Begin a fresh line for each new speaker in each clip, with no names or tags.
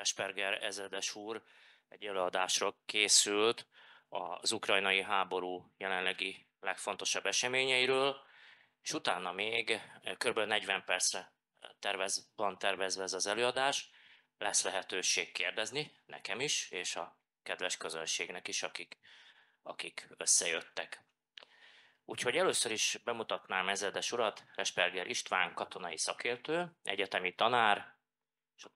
Nesperger ezredes úr egy előadásra készült az ukrajnai háború jelenlegi legfontosabb eseményeiről, és utána még kb. 40 percre tervez, van tervezve ez az előadás, lesz lehetőség kérdezni nekem is, és a kedves közönségnek is, akik, akik összejöttek. Úgyhogy először is bemutatnám Ezedes urat, Resperger István, katonai szakértő, egyetemi tanár, és a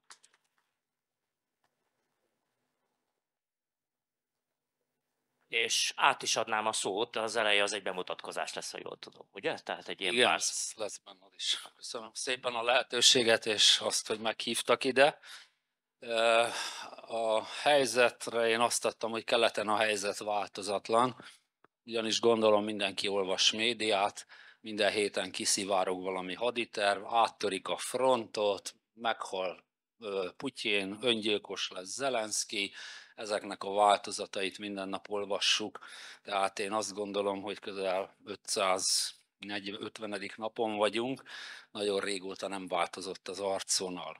és át is adnám a szót, az eleje az egy bemutatkozás lesz, ha jól tudom, ugye? Tehát egy ilyen Igen, pár... lesz, benne is. Köszönöm szépen a
lehetőséget, és azt, hogy meghívtak ide. A helyzetre én azt adtam, hogy keleten a helyzet változatlan, ugyanis gondolom mindenki olvas médiát, minden héten kiszivárog valami haditerv, áttörik a frontot, meghal Putyin, öngyilkos lesz Zelenszky, ezeknek a változatait minden nap olvassuk, tehát én azt gondolom, hogy közel 500 50. napon vagyunk, nagyon régóta nem változott az arcvonal.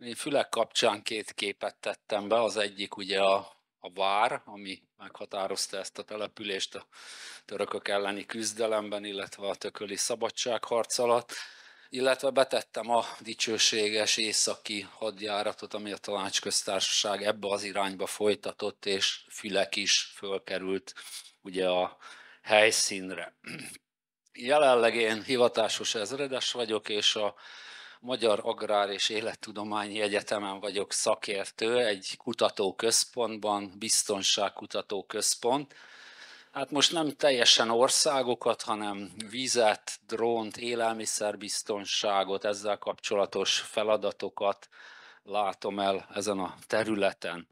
Én fülek kapcsán két képet tettem be, az egyik ugye a a vár, ami meghatározta ezt a települést a törökök elleni küzdelemben, illetve a tököli szabadságharc alatt illetve betettem a dicsőséges északi hadjáratot, ami a tanácsköztársaság ebbe az irányba folytatott, és Fülek is fölkerült ugye a helyszínre. Jelenleg én hivatásos ezredes vagyok, és a Magyar Agrár és Élettudományi Egyetemen vagyok szakértő, egy kutatóközpontban, biztonságkutató központ Hát most nem teljesen országokat, hanem vizet, drónt, élelmiszerbiztonságot, ezzel kapcsolatos feladatokat látom el ezen a területen.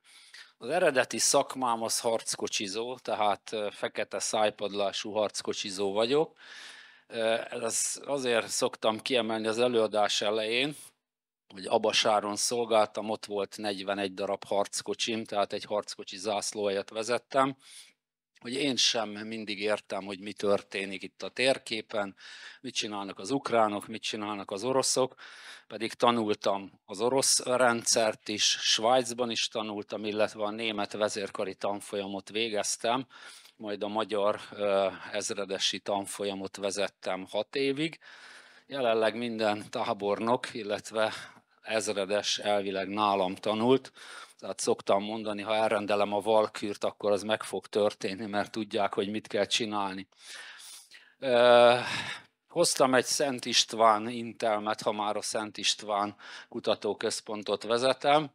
Az eredeti szakmám az harckocsizó, tehát fekete szájpadlású harckocsizó vagyok. Ez azért szoktam kiemelni az előadás elején, hogy Abasáron szolgáltam, ott volt 41 darab harckocsim, tehát egy harckocsi zászlóhelyet vezettem, hogy én sem mindig értem, hogy mi történik itt a térképen, mit csinálnak az ukránok, mit csinálnak az oroszok, pedig tanultam az orosz rendszert is, Svájcban is tanultam, illetve a német vezérkari tanfolyamot végeztem, majd a magyar ezredesi tanfolyamot vezettem hat évig. Jelenleg minden tábornok, illetve ezredes elvileg nálam tanult, tehát szoktam mondani, ha elrendelem a valkürt, akkor az meg fog történni, mert tudják, hogy mit kell csinálni. Hoztam egy Szent István intelmet, ha már a Szent István kutatóközpontot vezetem.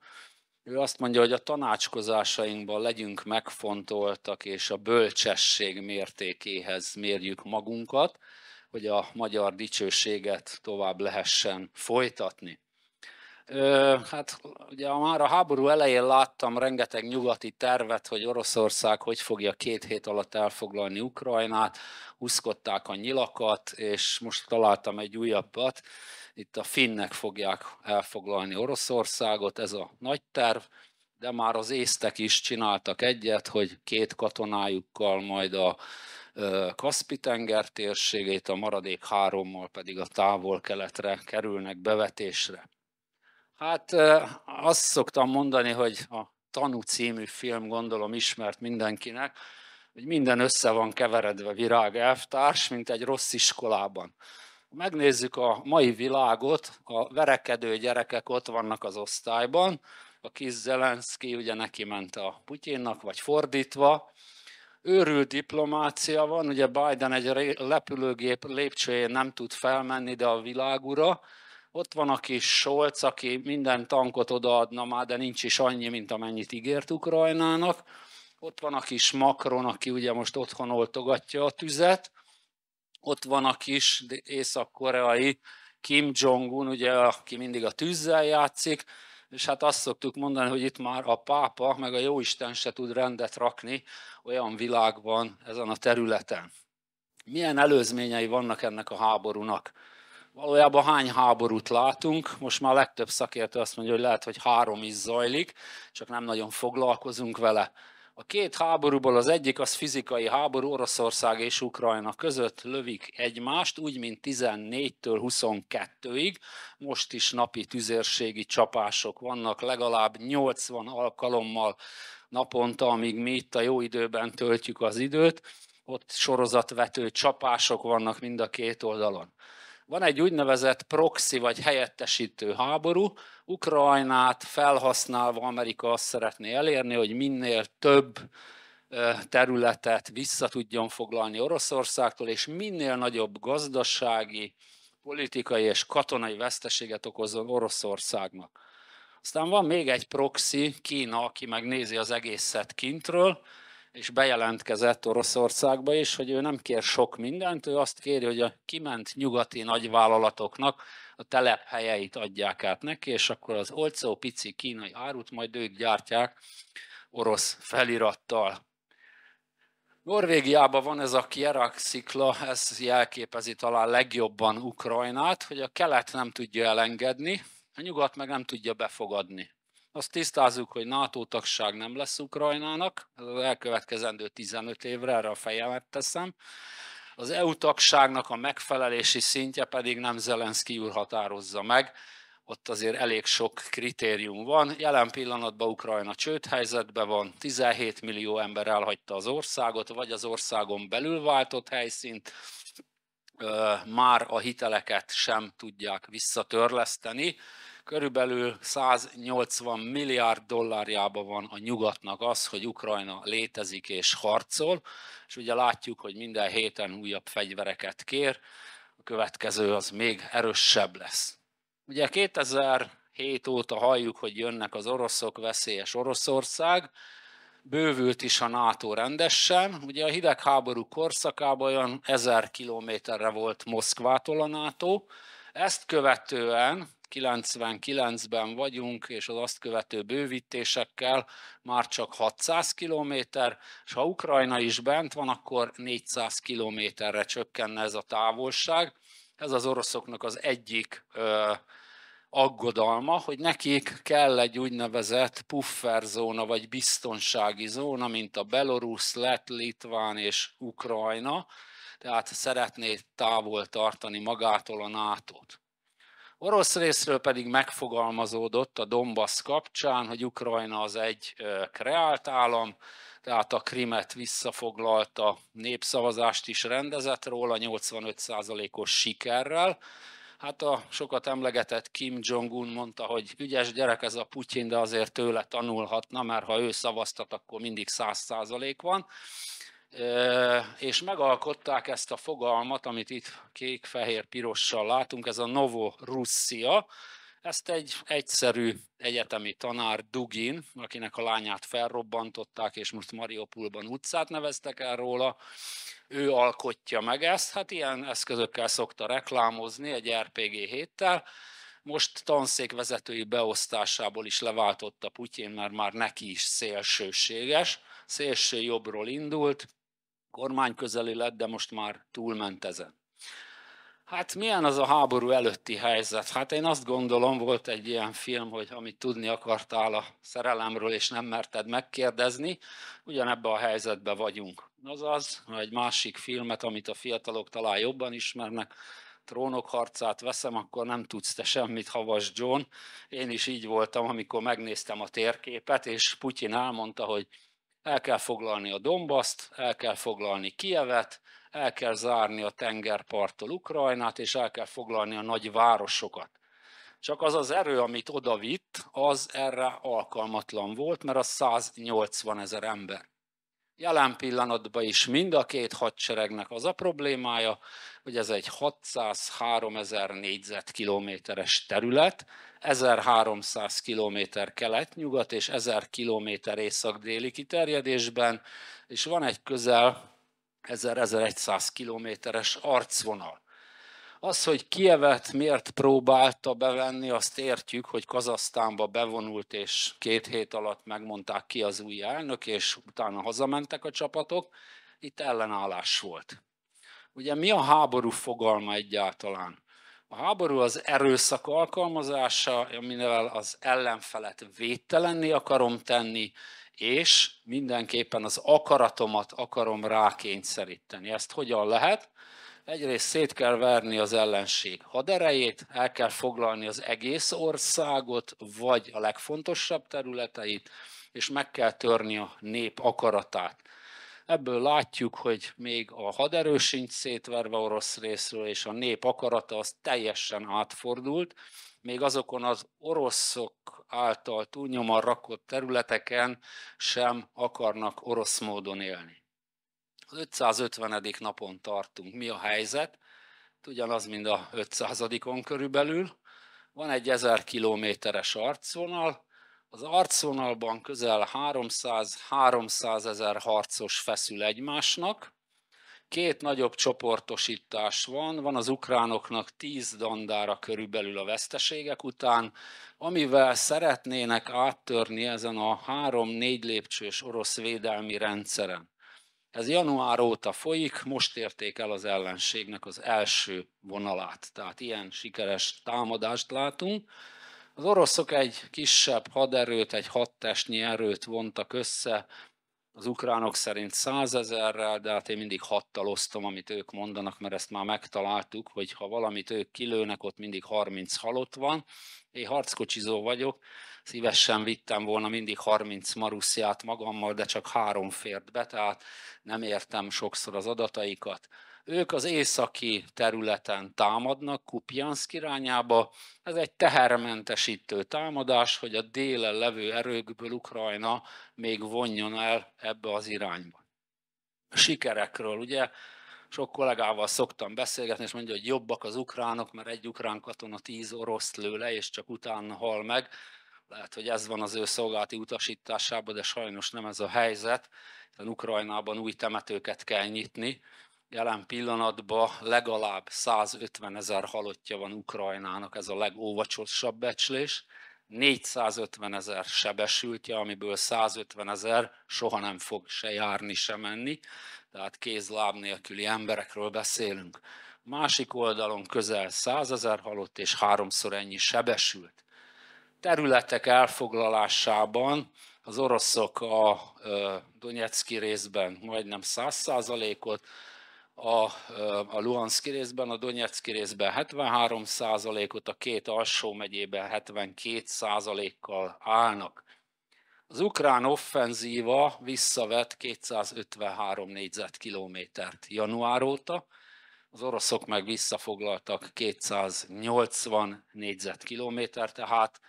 Ő azt mondja, hogy a tanácskozásainkban legyünk megfontoltak, és a bölcsesség mértékéhez mérjük magunkat, hogy a magyar dicsőséget tovább lehessen folytatni. Hát ugye már a háború elején láttam rengeteg nyugati tervet, hogy Oroszország hogy fogja két hét alatt elfoglalni Ukrajnát, huszkodták a nyilakat, és most találtam egy újabbat. Itt a finnek fogják elfoglalni Oroszországot, ez a nagy terv, de már az észtek is csináltak egyet, hogy két katonájukkal majd a Kaspi-tenger térségét, a maradék hárommal pedig a távol-keletre kerülnek bevetésre. Hát azt szoktam mondani, hogy a Tanú című film gondolom ismert mindenkinek, hogy minden össze van keveredve virág elvtárs, mint egy rossz iskolában. Megnézzük a mai világot, a verekedő gyerekek ott vannak az osztályban, a kis Zelenszky ugye neki ment a Putyinnak, vagy fordítva, őrült diplomácia van, ugye Biden egy lepülőgép lépcsőjén nem tud felmenni, de a világura, ott van a kis Solc, aki minden tankot odaadna már, de nincs is annyi, mint amennyit ígért Ukrajnának. Ott van a kis Macron, aki ugye most otthon oltogatja a tüzet. Ott van a kis észak-koreai Kim Jong-un, ugye, aki mindig a tűzzel játszik, és hát azt szoktuk mondani, hogy itt már a pápa, meg a jóisten se tud rendet rakni olyan világban, ezen a területen. Milyen előzményei vannak ennek a háborúnak? Valójában hány háborút látunk, most már a legtöbb szakértő azt mondja, hogy lehet, hogy három is zajlik, csak nem nagyon foglalkozunk vele. A két háborúból az egyik az fizikai háború Oroszország és Ukrajna között lövik egymást, úgy mint 14-től 22-ig. Most is napi tüzérségi csapások vannak, legalább 80 alkalommal naponta, amíg mi itt a jó időben töltjük az időt. Ott sorozatvető csapások vannak mind a két oldalon. Van egy úgynevezett proxy vagy helyettesítő háború. Ukrajnát felhasználva Amerika azt szeretné elérni, hogy minél több területet vissza tudjon foglalni Oroszországtól, és minél nagyobb gazdasági, politikai és katonai veszteséget okozzon Oroszországnak. Aztán van még egy proxy, Kína, aki megnézi az egészet kintről, és bejelentkezett Oroszországba is, hogy ő nem kér sok mindent, ő azt kéri, hogy a kiment nyugati nagyvállalatoknak a telephelyeit adják át neki, és akkor az olcsó pici kínai árut majd ők gyártják orosz felirattal. Norvégiában van ez a Kierak szikla, ez jelképezi talán legjobban Ukrajnát, hogy a kelet nem tudja elengedni, a nyugat meg nem tudja befogadni azt tisztázzuk, hogy NATO tagság nem lesz Ukrajnának, ez az elkövetkezendő 15 évre, erre a fejemet teszem. Az EU tagságnak a megfelelési szintje pedig nem Zelenszky úr határozza meg, ott azért elég sok kritérium van. Jelen pillanatban Ukrajna csődhelyzetben van, 17 millió ember elhagyta az országot, vagy az országon belül váltott helyszínt, már a hiteleket sem tudják visszatörleszteni. Körülbelül 180 milliárd dollárjában van a nyugatnak az, hogy Ukrajna létezik és harcol, és ugye látjuk, hogy minden héten újabb fegyvereket kér, a következő az még erősebb lesz. Ugye 2007 óta halljuk, hogy jönnek az oroszok, veszélyes Oroszország, bővült is a NATO rendesen. Ugye a hidegháború korszakában olyan 1000 kilométerre volt Moszkvától a NATO, ezt követően 99-ben vagyunk, és az azt követő bővítésekkel már csak 600 km, és ha Ukrajna is bent van, akkor 400 kilométerre csökkenne ez a távolság. Ez az oroszoknak az egyik ö, aggodalma, hogy nekik kell egy úgynevezett pufferzóna, vagy biztonsági zóna, mint a Belarus, Lett, Litván és Ukrajna, tehát szeretné távol tartani magától a nato -t. Orosz részről pedig megfogalmazódott a Donbass kapcsán, hogy Ukrajna az egy kreált állam, tehát a Krimet visszafoglalta, népszavazást is rendezett róla 85%-os sikerrel. Hát a sokat emlegetett Kim Jong-un mondta, hogy ügyes gyerek ez a Putyin, de azért tőle tanulhatna, mert ha ő szavaztat, akkor mindig 100% van és megalkották ezt a fogalmat, amit itt kék-fehér-pirossal látunk, ez a Russia. Ezt egy egyszerű egyetemi tanár Dugin, akinek a lányát felrobbantották, és most Mariupolban utcát neveztek el róla, ő alkotja meg ezt. Hát ilyen eszközökkel szokta reklámozni egy RPG er héttel. Most tanszékvezetői beosztásából is leváltotta Putyin, mert már neki is szélsőséges. Szélső jobbról indult, közeli lett, de most már túlment ezen. Hát milyen az a háború előtti helyzet? Hát én azt gondolom, volt egy ilyen film, hogy amit tudni akartál a szerelemről, és nem merted megkérdezni, ugyanebben a helyzetben vagyunk. Azaz, egy másik filmet, amit a fiatalok talán jobban ismernek, trónok harcát veszem, akkor nem tudsz te semmit, havas John. Én is így voltam, amikor megnéztem a térképet, és Putyin elmondta, hogy el kell foglalni a Dombaszt, el kell foglalni Kievet, el kell zárni a tengerparttól Ukrajnát, és el kell foglalni a nagy városokat. Csak az az erő, amit oda vitt, az erre alkalmatlan volt, mert az 180 ezer ember. Jelen pillanatban is mind a két hadseregnek az a problémája, hogy ez egy 603 ezer négyzetkilométeres terület, 1300 km kelet-nyugat és 1000 km észak-déli kiterjedésben, és van egy közel 1000-1100 kilométeres arcvonal. Az, hogy Kievet miért próbálta bevenni, azt értjük, hogy Kazasztánba bevonult, és két hét alatt megmondták ki az új elnök, és utána hazamentek a csapatok. Itt ellenállás volt. Ugye mi a háború fogalma egyáltalán? A háború az erőszak alkalmazása, amivel az ellenfelet védtelenni akarom tenni, és mindenképpen az akaratomat akarom rákényszeríteni. Ezt hogyan lehet? Egyrészt szét kell verni az ellenség haderejét, el kell foglalni az egész országot, vagy a legfontosabb területeit, és meg kell törni a nép akaratát. Ebből látjuk, hogy még a haderő sincs szétverve orosz részről, és a nép akarata az teljesen átfordult. Még azokon az oroszok által túlnyomar rakott területeken sem akarnak orosz módon élni. Az 550. napon tartunk. Mi a helyzet? Ugyanaz, mint a 500-on körülbelül. Van egy 1000 kilométeres arcvonal, az arcvonalban közel 300-300 ezer harcos feszül egymásnak, két nagyobb csoportosítás van, van az ukránoknak 10 dandára körülbelül a veszteségek után, amivel szeretnének áttörni ezen a három-négy lépcsős orosz védelmi rendszeren. Ez január óta folyik, most érték el az ellenségnek az első vonalát, tehát ilyen sikeres támadást látunk. Az oroszok egy kisebb haderőt, egy hattestnyi erőt vontak össze, az ukránok szerint százezerrel, de hát én mindig hattal osztom, amit ők mondanak, mert ezt már megtaláltuk, hogy ha valamit ők kilőnek, ott mindig 30 halott van. Én harckocsizó vagyok, szívesen vittem volna mindig 30 marusziát magammal, de csak három fért be, tehát nem értem sokszor az adataikat. Ők az északi területen támadnak, Kupjansk irányába. Ez egy tehermentesítő támadás, hogy a délen levő erőkből Ukrajna még vonjon el ebbe az irányba. Sikerekről, ugye? Sok kollégával szoktam beszélgetni, és mondja, hogy jobbak az ukránok, mert egy ukrán katona tíz orosz lő le, és csak utána hal meg. Lehet, hogy ez van az ő szolgálati utasításában, de sajnos nem ez a helyzet. Ukrajnában új temetőket kell nyitni, jelen pillanatban legalább 150 ezer halottja van Ukrajnának, ez a legóvacsosabb becslés. 450 ezer sebesültje, amiből 150 ezer soha nem fog se járni, se menni, tehát kézláb nélküli emberekről beszélünk. Másik oldalon közel 100 ezer halott és háromszor ennyi sebesült. Területek elfoglalásában az oroszok a Donetszki részben majdnem 100 ot a, a Luhanszki részben, a Donetszki részben 73 ot a két alsó megyében 72 százalékkal állnak. Az ukrán offenzíva visszavett 253 négyzetkilométert január óta, az oroszok meg visszafoglaltak 280 négyzetkilométert, tehát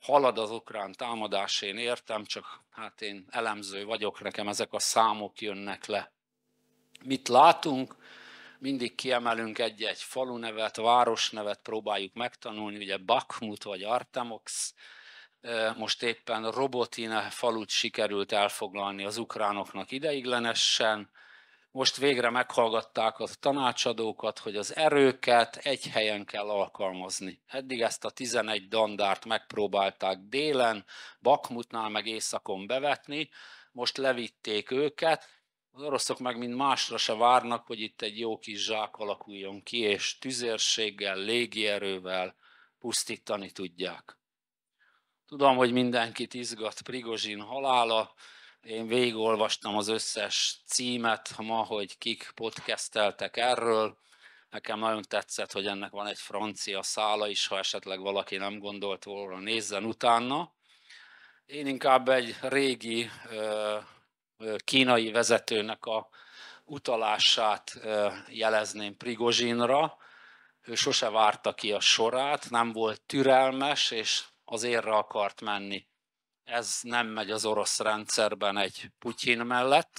halad az ukrán támadás, én értem, csak hát én elemző vagyok, nekem ezek a számok jönnek le Mit látunk? Mindig kiemelünk egy-egy falunevet, városnevet, próbáljuk megtanulni, ugye Bakhmut vagy Artemox, most éppen Robotine falut sikerült elfoglalni az ukránoknak ideiglenesen, most végre meghallgatták a tanácsadókat, hogy az erőket egy helyen kell alkalmazni. Eddig ezt a 11 dandárt megpróbálták délen, Bakmutnál meg északon bevetni, most levitték őket, az oroszok meg mind másra se várnak, hogy itt egy jó kis zsák alakuljon ki, és tüzérséggel, légierővel pusztítani tudják. Tudom, hogy mindenkit izgat Prigozsin halála, én végigolvastam az összes címet ma, hogy kik podcasteltek erről. Nekem nagyon tetszett, hogy ennek van egy francia szála is, ha esetleg valaki nem gondolt volna, nézzen utána. Én inkább egy régi kínai vezetőnek a utalását jelezném Prigozsinra. Ő sose várta ki a sorát, nem volt türelmes, és az érre akart menni. Ez nem megy az orosz rendszerben egy Putyin mellett,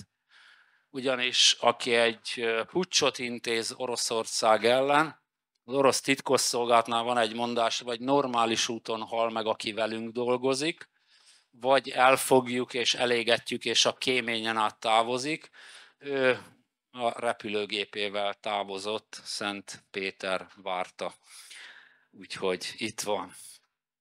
ugyanis aki egy pucsot intéz Oroszország ellen, az orosz titkosszolgálatnál van egy mondás, vagy normális úton hal meg, aki velünk dolgozik, vagy elfogjuk és elégetjük, és a kéményen át távozik. Ő a repülőgépével távozott, Szent Péter várta. Úgyhogy itt van.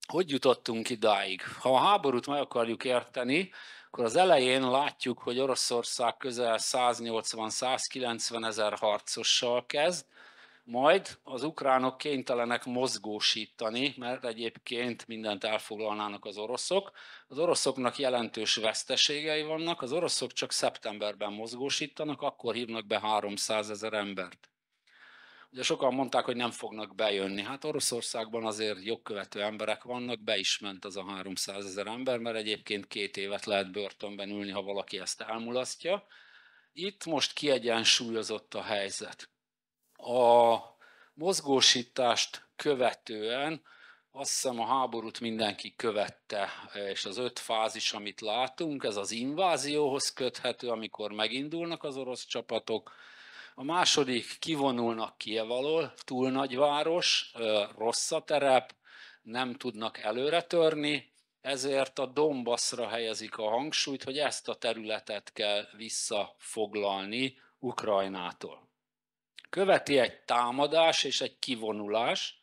Hogy jutottunk idáig? Ha a háborút meg akarjuk érteni, akkor az elején látjuk, hogy Oroszország közel 180-190 ezer harcossal kezd, majd az ukránok kénytelenek mozgósítani, mert egyébként mindent elfoglalnának az oroszok. Az oroszoknak jelentős veszteségei vannak, az oroszok csak szeptemberben mozgósítanak, akkor hívnak be 300 ezer embert. Ugye sokan mondták, hogy nem fognak bejönni. Hát Oroszországban azért jogkövető emberek vannak, be is ment az a 300 ezer ember, mert egyébként két évet lehet börtönben ülni, ha valaki ezt elmulasztja. Itt most kiegyensúlyozott a helyzet a mozgósítást követően azt hiszem a háborút mindenki követte, és az öt fázis, amit látunk, ez az invázióhoz köthető, amikor megindulnak az orosz csapatok, a második kivonulnak Kiev alól, túl nagy város, rossz a terep, nem tudnak előre törni, ezért a Dombaszra helyezik a hangsúlyt, hogy ezt a területet kell visszafoglalni Ukrajnától. Követi egy támadás és egy kivonulás.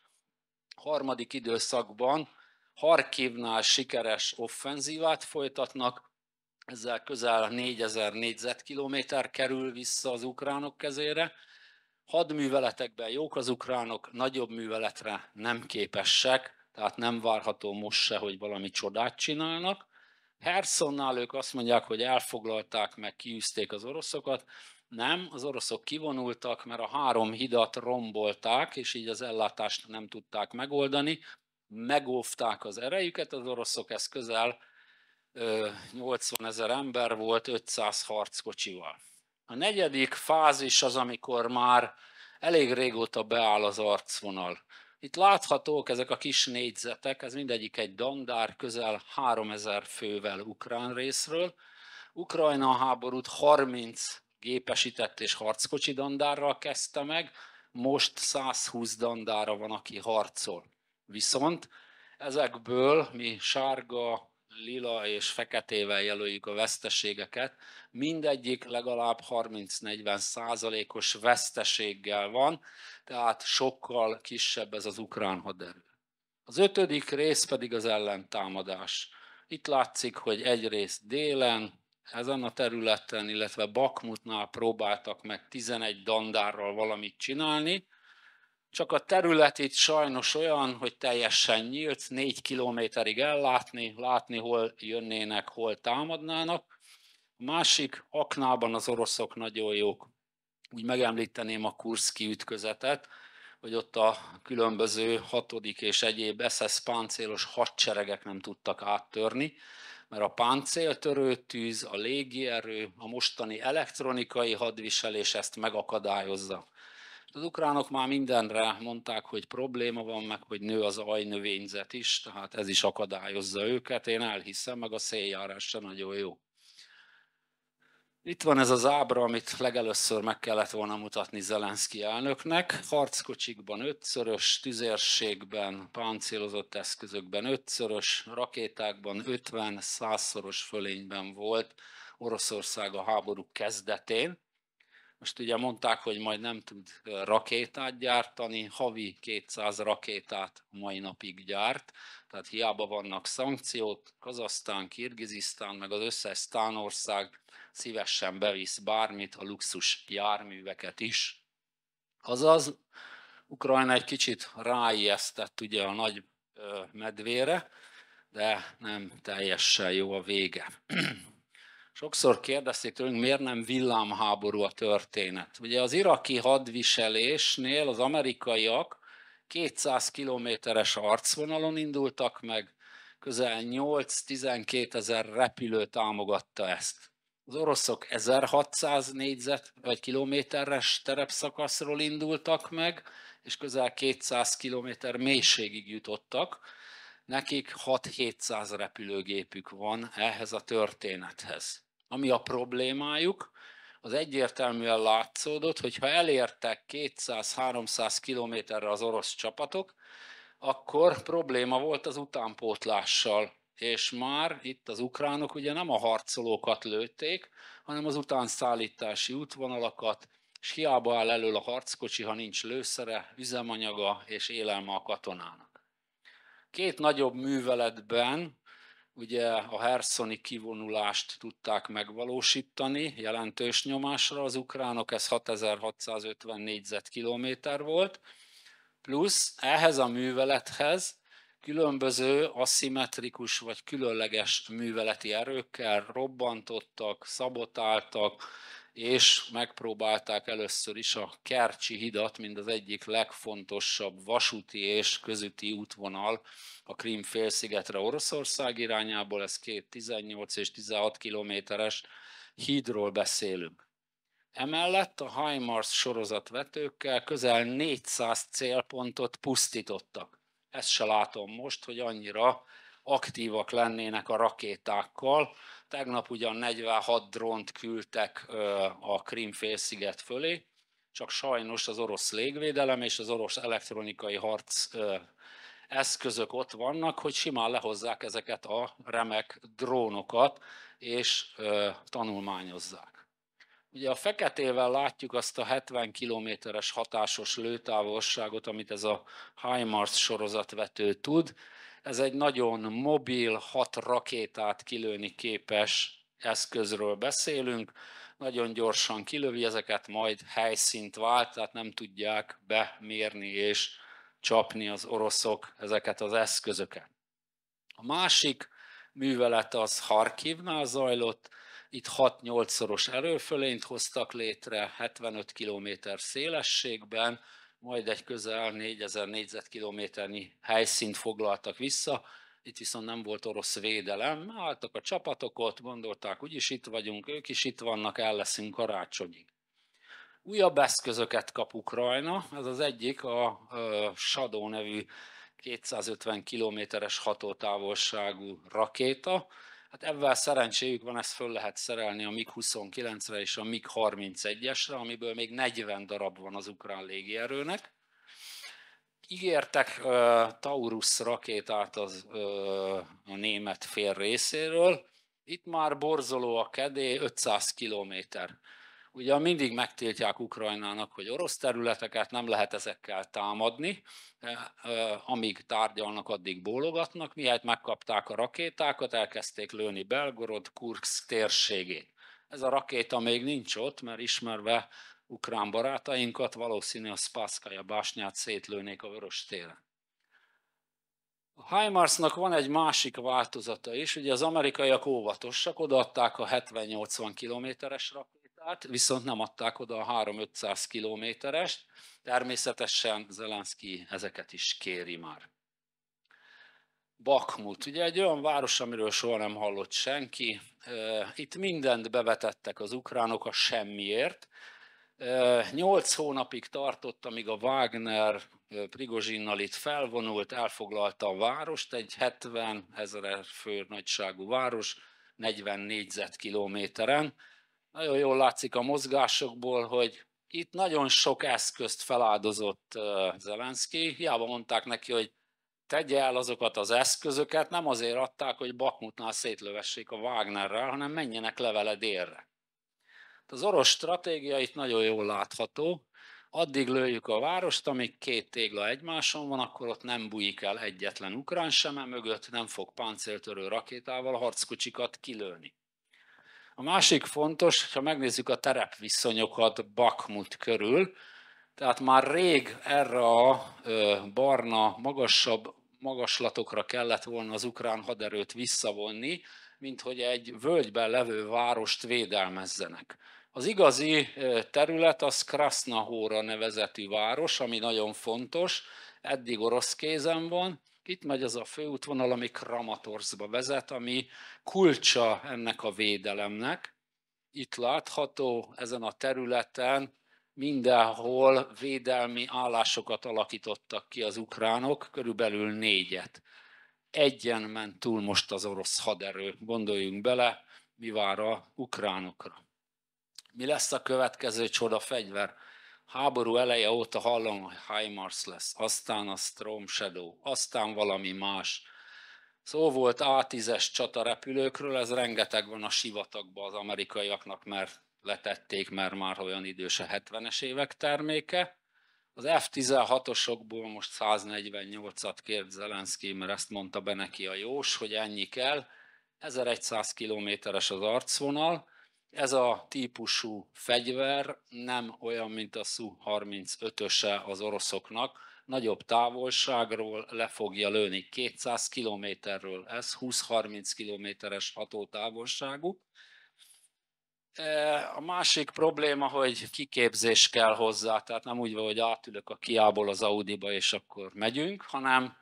Harmadik időszakban Harkivnál sikeres offenzívát folytatnak, ezzel közel 4000 négyzetkilométer kerül vissza az ukránok kezére. Hadműveletekben jók az ukránok, nagyobb műveletre nem képesek, tehát nem várható most se, hogy valami csodát csinálnak. Hersonnál ők azt mondják, hogy elfoglalták, meg kiűzték az oroszokat, nem, az oroszok kivonultak, mert a három hidat rombolták, és így az ellátást nem tudták megoldani, megóvták az erejüket, az oroszok ez közel 80 ezer ember volt 500 harckocsival. A negyedik fázis az, amikor már elég régóta beáll az arcvonal. Itt láthatók ezek a kis négyzetek, ez mindegyik egy dandár, közel 3000 fővel ukrán részről. Ukrajna háborút 30 gépesített és harckocsi dandárral kezdte meg, most 120 dandára van, aki harcol. Viszont ezekből mi sárga, lila és feketével jelöljük a veszteségeket, mindegyik legalább 30-40 százalékos veszteséggel van, tehát sokkal kisebb ez az ukrán haderő. Az ötödik rész pedig az ellentámadás. Itt látszik, hogy egyrészt délen, ezen hát a területen, illetve Bakmutnál próbáltak meg 11 dandárral valamit csinálni, csak a terület itt sajnos olyan, hogy teljesen nyílt, négy kilométerig ellátni, látni hol jönnének, hol támadnának. A másik aknában az oroszok nagyon jók. Úgy megemlíteném a Kurszki ütközetet, hogy ott a különböző hatodik és egyéb SS páncélos hadseregek nem tudtak áttörni, mert a páncéltörő tűz, a légierő, a mostani elektronikai hadviselés ezt megakadályozza. Az ukránok már mindenre mondták, hogy probléma van, meg hogy nő az ajnövényzet is, tehát ez is akadályozza őket. Én elhiszem, meg a széljárás se nagyon jó. Itt van ez az ábra, amit legelőször meg kellett volna mutatni Zelenszky elnöknek. Harckocsikban ötszörös, tüzérségben, páncélozott eszközökben ötszörös, rakétákban 50 százszoros fölényben volt Oroszország a háború kezdetén. Most ugye mondták, hogy majd nem tud rakétát gyártani, havi 200 rakétát mai napig gyárt, tehát hiába vannak szankciók, Kazasztán, Kirgizisztán, meg az összes sztánország szívesen bevisz bármit, a luxus járműveket is. Azaz, Ukrajna egy kicsit ráijesztett ugye a nagy medvére, de nem teljesen jó a vége. Sokszor kérdezték tőlünk, miért nem villámháború a történet. Ugye az iraki hadviselésnél az amerikaiak 200 kilométeres arcvonalon indultak meg, közel 8-12 ezer repülő támogatta ezt. Az oroszok 1600 négyzet vagy kilométeres terepszakaszról indultak meg, és közel 200 kilométer mélységig jutottak. Nekik 6-700 repülőgépük van ehhez a történethez. Ami a problémájuk, az egyértelműen látszódott, hogy ha elértek 200-300 kilométerre az orosz csapatok, akkor probléma volt az utánpótlással és már itt az ukránok ugye nem a harcolókat lőtték, hanem az utánszállítási útvonalakat, és hiába áll elől a harckocsi, ha nincs lőszere, üzemanyaga és élelme a katonának. Két nagyobb műveletben ugye a herszoni kivonulást tudták megvalósítani, jelentős nyomásra az ukránok, ez 6650 négyzetkilométer volt, plusz ehhez a művelethez különböző aszimmetrikus vagy különleges műveleti erőkkel robbantottak, szabotáltak, és megpróbálták először is a Kercsi hidat, mint az egyik legfontosabb vasúti és közúti útvonal a Krím félszigetre Oroszország irányából, ez két 18 és 16 kilométeres hídról beszélünk. Emellett a HIMARS sorozatvetőkkel közel 400 célpontot pusztítottak. Ezt se látom most, hogy annyira aktívak lennének a rakétákkal. Tegnap ugyan 46 drónt küldtek a Krimfélsziget fölé, csak sajnos az orosz légvédelem és az orosz elektronikai harc eszközök ott vannak, hogy simán lehozzák ezeket a remek drónokat, és tanulmányozzák. Ugye a feketével látjuk azt a 70 kilométeres hatásos lőtávolságot, amit ez a HIMARS sorozatvető tud. Ez egy nagyon mobil, hat rakétát kilőni képes eszközről beszélünk. Nagyon gyorsan kilövi ezeket, majd helyszínt vált, tehát nem tudják bemérni és csapni az oroszok ezeket az eszközöket. A másik művelet az Harkivnál zajlott, itt 6-8-szoros erőfölényt hoztak létre, 75 km szélességben, majd egy közel 4000 négyzetkilométernyi helyszínt foglaltak vissza, itt viszont nem volt orosz védelem, álltak a csapatok ott, gondolták, úgyis itt vagyunk, ők is itt vannak, el leszünk karácsonyig. Újabb eszközöket kap Ukrajna, ez az egyik a Shadow nevű 250 kilométeres hatótávolságú rakéta, Hát ebben szerencséjük van, ezt föl lehet szerelni a MiG-29-re és a MiG-31-esre, amiből még 40 darab van az ukrán légierőnek. Ígértek uh, Taurus rakétát az, uh, a német fél részéről. Itt már borzoló a kedé, 500 kilométer. Ugye mindig megtiltják Ukrajnának, hogy orosz területeket nem lehet ezekkel támadni, eh, eh, amíg tárgyalnak, addig bólogatnak, mihelyt megkapták a rakétákat, elkezdték lőni Belgorod, Kursk térségét. Ez a rakéta még nincs ott, mert ismerve ukrán barátainkat, valószínű a Spaszkaja básnyát szétlőnék a Vörös téren. A HIMARS-nak van egy másik változata is, ugye az amerikaiak óvatosak, odaadták a 70-80 kilométeres rakétát, példát, viszont nem adták oda a 3-500 kilométerest. Természetesen Zelenszky ezeket is kéri már. Bakmut. Ugye egy olyan város, amiről soha nem hallott senki. Itt mindent bevetettek az ukránok a semmiért. Nyolc hónapig tartott, amíg a Wagner Prigozsinnal itt felvonult, elfoglalta a várost, egy 70 ezer fő nagyságú város, 40 négyzetkilométeren. Nagyon jól látszik a mozgásokból, hogy itt nagyon sok eszközt feláldozott Zelenszky. Hiába mondták neki, hogy tegye el azokat az eszközöket, nem azért adták, hogy Bakmutnál szétlövessék a Wagnerrel, hanem menjenek levele délre. Hát az orosz stratégia itt nagyon jól látható. Addig lőjük a várost, amíg két tégla egymáson van, akkor ott nem bújik el egyetlen ukrán sem, mert mögött nem fog páncéltörő rakétával harckocsikat kilőni. A másik fontos, ha megnézzük a terepviszonyokat Bakmut körül, tehát már rég erre a barna, magasabb magaslatokra kellett volna az ukrán haderőt visszavonni, mint hogy egy völgyben levő várost védelmezzenek. Az igazi terület az Krasznahóra nevezetű város, ami nagyon fontos, eddig orosz kézen van, itt megy az a főútvonal, ami Kramatorszba vezet, ami kulcsa ennek a védelemnek. Itt látható ezen a területen mindenhol védelmi állásokat alakítottak ki az ukránok, körülbelül négyet. Egyen ment túl most az orosz haderő, gondoljunk bele, mi vár a ukránokra. Mi lesz a következő csoda fegyver? háború eleje óta hallom, hogy HIMARS lesz, aztán a Storm Shadow, aztán valami más. Szó szóval volt A10-es csatarepülőkről, ez rengeteg van a sivatagban az amerikaiaknak, mert letették, mert már olyan idős a 70-es évek terméke. Az F-16-osokból most 148-at kért Zelenszky, mert ezt mondta be neki a Jós, hogy ennyi kell. 1100 kilométeres az arcvonal, ez a típusú fegyver nem olyan, mint a Su-35-öse az oroszoknak, nagyobb távolságról le fogja lőni 200 kilométerről, ez 20-30 kilométeres hatótávolságú. E, a másik probléma, hogy kiképzés kell hozzá, tehát nem úgy van, hogy átülök a kiából az Audiba, és akkor megyünk, hanem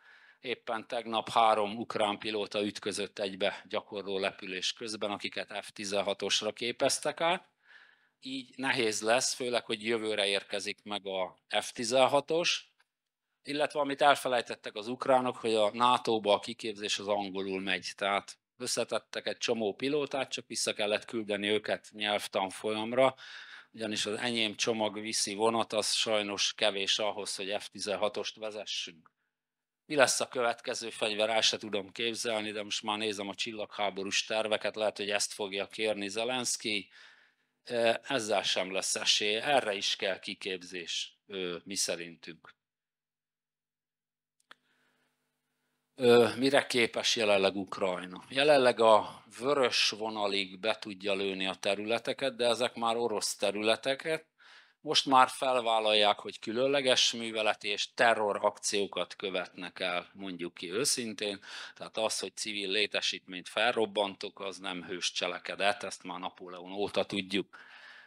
Éppen tegnap három ukrán pilóta ütközött egybe gyakorló lepülés közben, akiket F-16-osra képeztek át. Így nehéz lesz, főleg, hogy jövőre érkezik meg a F-16-os, illetve amit elfelejtettek az ukránok, hogy a NATO-ba a kiképzés az angolul megy, tehát összetettek egy csomó pilótát, csak vissza kellett küldeni őket nyelvtanfolyamra, ugyanis az enyém csomag viszi vonat, az sajnos kevés ahhoz, hogy F-16-ost vezessünk. Mi lesz a következő fegyver, el se tudom képzelni, de most már nézem a csillagháborús terveket, lehet, hogy ezt fogja kérni Zelenszky. Ezzel sem lesz esély, erre is kell kiképzés, mi szerintünk. mire képes jelenleg Ukrajna. Jelenleg a vörös vonalig be tudja lőni a területeket, de ezek már orosz területeket, most már felvállalják, hogy különleges műveleti és terror akciókat követnek el, mondjuk ki őszintén. Tehát az, hogy civil létesítményt felrobbantok, az nem hős cselekedet, ezt már Napóleon óta tudjuk.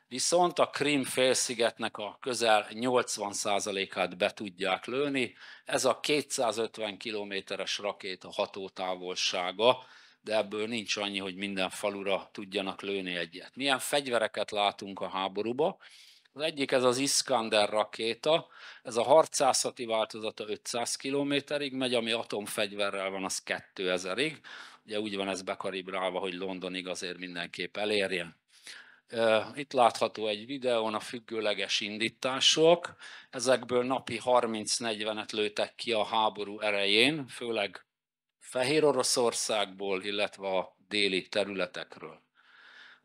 Viszont a Krim félszigetnek a közel 80%-át be tudják lőni. Ez a 250 kilométeres rakéta hatótávolsága, de ebből nincs annyi, hogy minden falura tudjanak lőni egyet. Milyen fegyvereket látunk a háborúba? Az egyik ez az Iskander rakéta, ez a harcászati változata 500 kilométerig megy, ami atomfegyverrel van, az 2000-ig. Ugye úgy van ez bekaribrálva, hogy Londonig azért mindenképp elérjen. Itt látható egy videón a függőleges indítások. Ezekből napi 30-40-et lőtek ki a háború erején, főleg Fehér Oroszországból, illetve a déli területekről.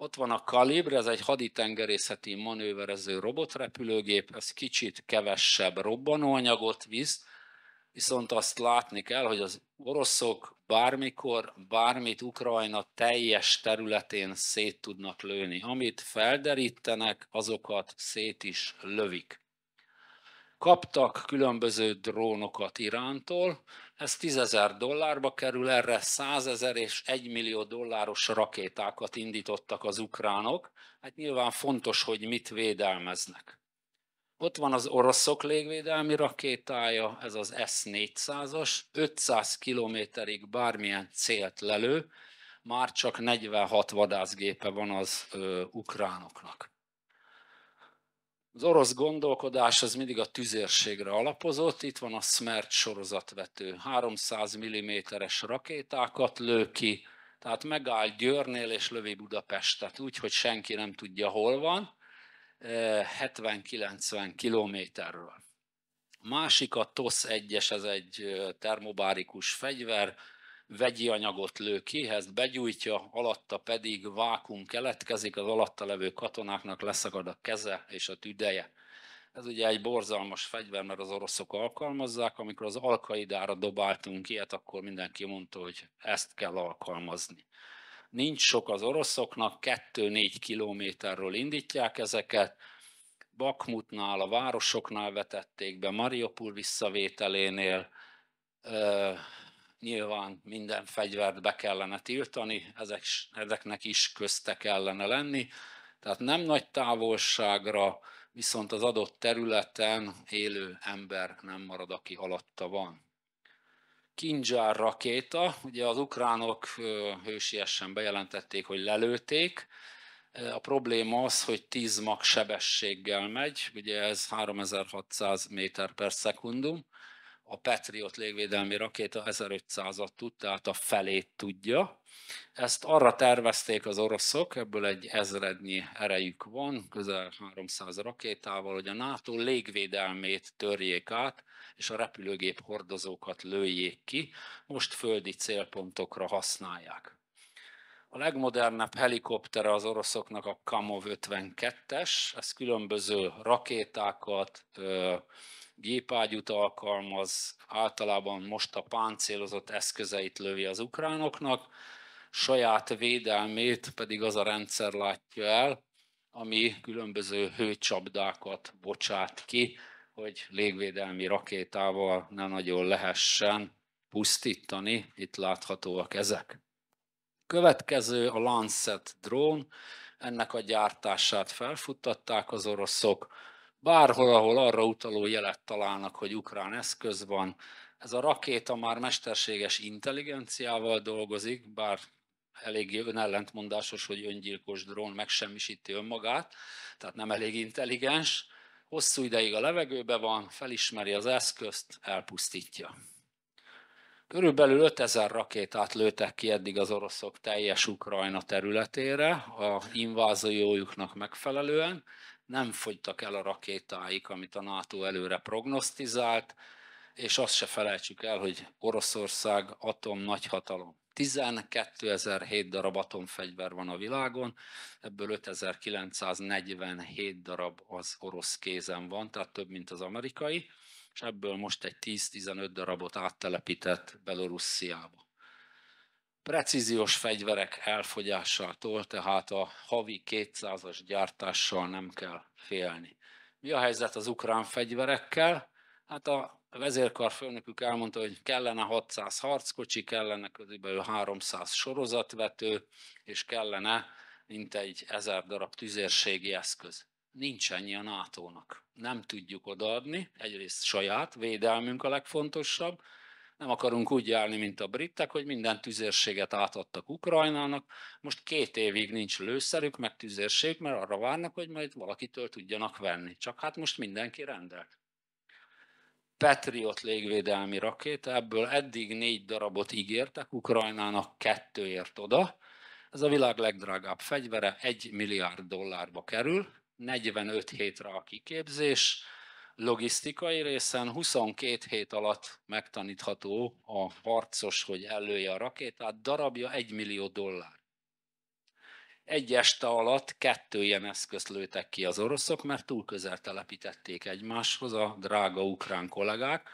Ott van a kalibr, ez egy haditengerészeti manőverező robotrepülőgép, ez kicsit kevesebb robbanóanyagot visz, viszont azt látni kell, hogy az oroszok bármikor, bármit Ukrajna teljes területén szét tudnak lőni. Amit felderítenek, azokat szét is lövik. Kaptak különböző drónokat Irántól, ez 10 ezer dollárba kerül, erre 100 ezer és 1 millió dolláros rakétákat indítottak az ukránok. Hát nyilván fontos, hogy mit védelmeznek. Ott van az oroszok légvédelmi rakétája, ez az S-400-as, 500 kilométerig bármilyen célt lelő, már csak 46 vadászgépe van az ö, ukránoknak. Az orosz gondolkodás az mindig a tüzérségre alapozott, itt van a Smert sorozatvető, 300 mm-es rakétákat lő ki, tehát megáll Győrnél és lövi Budapestet, úgy, hogy senki nem tudja, hol van, 70-90 eh, kilométerről. A másik a TOSZ 1-es, ez egy eh, termobárikus fegyver, vegyi anyagot lő ki, ezt begyújtja, alatta pedig vákum keletkezik, az alatta levő katonáknak leszakad a keze és a tüdeje. Ez ugye egy borzalmas fegyver, mert az oroszok alkalmazzák. Amikor az alkaidára dobáltunk ilyet, akkor mindenki mondta, hogy ezt kell alkalmazni. Nincs sok az oroszoknak, 2-4 kilométerről indítják ezeket, Bakmutnál, a városoknál vetették be, Mariupol visszavételénél, nyilván minden fegyvert be kellene tiltani, ezek, ezeknek is közte kellene lenni. Tehát nem nagy távolságra, viszont az adott területen élő ember nem marad, aki alatta van. Kinzsár rakéta, ugye az ukránok hősiesen bejelentették, hogy lelőték, a probléma az, hogy 10 mag sebességgel megy, ugye ez 3600 méter per szekundum, a Patriot légvédelmi rakéta 1500-at tud, tehát a felét tudja. Ezt arra tervezték az oroszok, ebből egy ezrednyi erejük van, közel 300 rakétával, hogy a NATO légvédelmét törjék át, és a repülőgép hordozókat lőjék ki, most földi célpontokra használják. A legmodernebb helikopter az oroszoknak a Kamov 52-es, ez különböző rakétákat, gépágyút alkalmaz, általában most a páncélozott eszközeit lövi az ukránoknak, saját védelmét pedig az a rendszer látja el, ami különböző hőcsapdákat bocsát ki, hogy légvédelmi rakétával ne nagyon lehessen pusztítani. Itt láthatóak ezek. Következő a Lancet drón, ennek a gyártását felfuttatták az oroszok, bárhol, ahol arra utaló jelet találnak, hogy ukrán eszköz van. Ez a rakéta már mesterséges intelligenciával dolgozik, bár eléggé önellentmondásos, hogy öngyilkos drón megsemmisíti önmagát, tehát nem elég intelligens. Hosszú ideig a levegőbe van, felismeri az eszközt, elpusztítja. Körülbelül 5000 rakétát lőtek ki eddig az oroszok teljes Ukrajna területére a inváziójuknak megfelelően nem fogytak el a rakétáik, amit a NATO előre prognosztizált, és azt se felejtsük el, hogy Oroszország atom nagyhatalom. 12.007 darab atomfegyver van a világon, ebből 5947 darab az orosz kézen van, tehát több, mint az amerikai, és ebből most egy 10-15 darabot áttelepített Belorussziába precíziós fegyverek elfogyásától, tehát a havi 200-as gyártással nem kell félni. Mi a helyzet az ukrán fegyverekkel? Hát a vezérkar főnökük elmondta, hogy kellene 600 harckocsi, kellene körülbelül 300 sorozatvető, és kellene mint egy ezer darab tüzérségi eszköz. Nincs ennyi a NATO-nak. Nem tudjuk odaadni, egyrészt saját, védelmünk a legfontosabb, nem akarunk úgy járni, mint a britek, hogy minden tüzérséget átadtak Ukrajnának, most két évig nincs lőszerük, meg tüzérség, mert arra várnak, hogy majd valakitől tudjanak venni. Csak hát most mindenki rendelt. Patriot légvédelmi rakéta, ebből eddig négy darabot ígértek, Ukrajnának kettőért oda. Ez a világ legdrágább fegyvere, egy milliárd dollárba kerül, 45 hétre a kiképzés, logisztikai részen 22 hét alatt megtanítható a harcos, hogy elője a rakétát, darabja 1 millió dollár. Egy este alatt kettő ilyen eszközt lőtek ki az oroszok, mert túl közel telepítették egymáshoz a drága ukrán kollégák,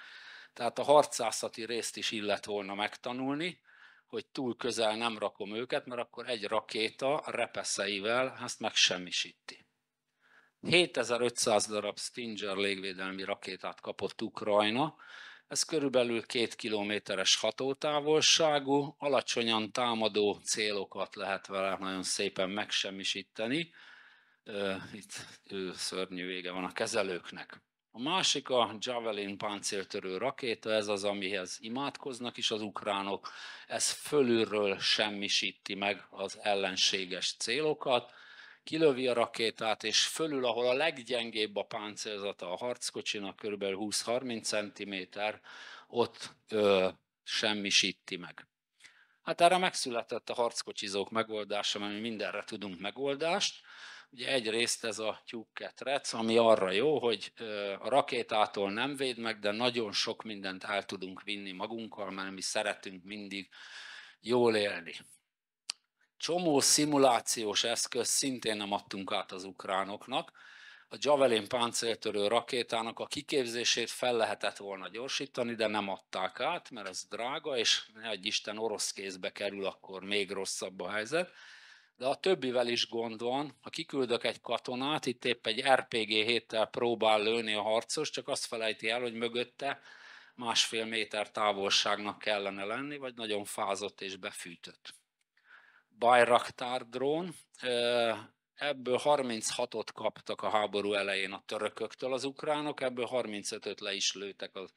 tehát a harcászati részt is illet volna megtanulni, hogy túl közel nem rakom őket, mert akkor egy rakéta repeszeivel ezt megsemmisíti. 7500 darab Stinger légvédelmi rakétát kapott Ukrajna, ez körülbelül két kilométeres hatótávolságú, alacsonyan támadó célokat lehet vele nagyon szépen megsemmisíteni. Itt szörnyű vége van a kezelőknek. A másik a Javelin páncéltörő rakéta, ez az, amihez imádkoznak is az ukránok. Ez fölülről semmisíti meg az ellenséges célokat, kilövi a rakétát, és fölül, ahol a leggyengébb a páncélzata a harckocsinak, kb. 20-30 cm, ott ö, semmisíti meg. Hát erre megszületett a harckocsizók megoldása, mert mi mindenre tudunk megoldást. Ugye egyrészt ez a tyúkketrec, ami arra jó, hogy a rakétától nem véd meg, de nagyon sok mindent el tudunk vinni magunkkal, mert mi szeretünk mindig jól élni csomó szimulációs eszköz szintén nem adtunk át az ukránoknak. A Javelin páncéltörő rakétának a kiképzését fel lehetett volna gyorsítani, de nem adták át, mert ez drága, és ne egy Isten orosz kézbe kerül, akkor még rosszabb a helyzet. De a többivel is gond van, ha kiküldök egy katonát, itt épp egy RPG héttel próbál lőni a harcos, csak azt felejti el, hogy mögötte másfél méter távolságnak kellene lenni, vagy nagyon fázott és befűtött. Bayraktar drón, ebből 36-ot kaptak a háború elején a törököktől az ukránok, ebből 35-öt le is lőtek az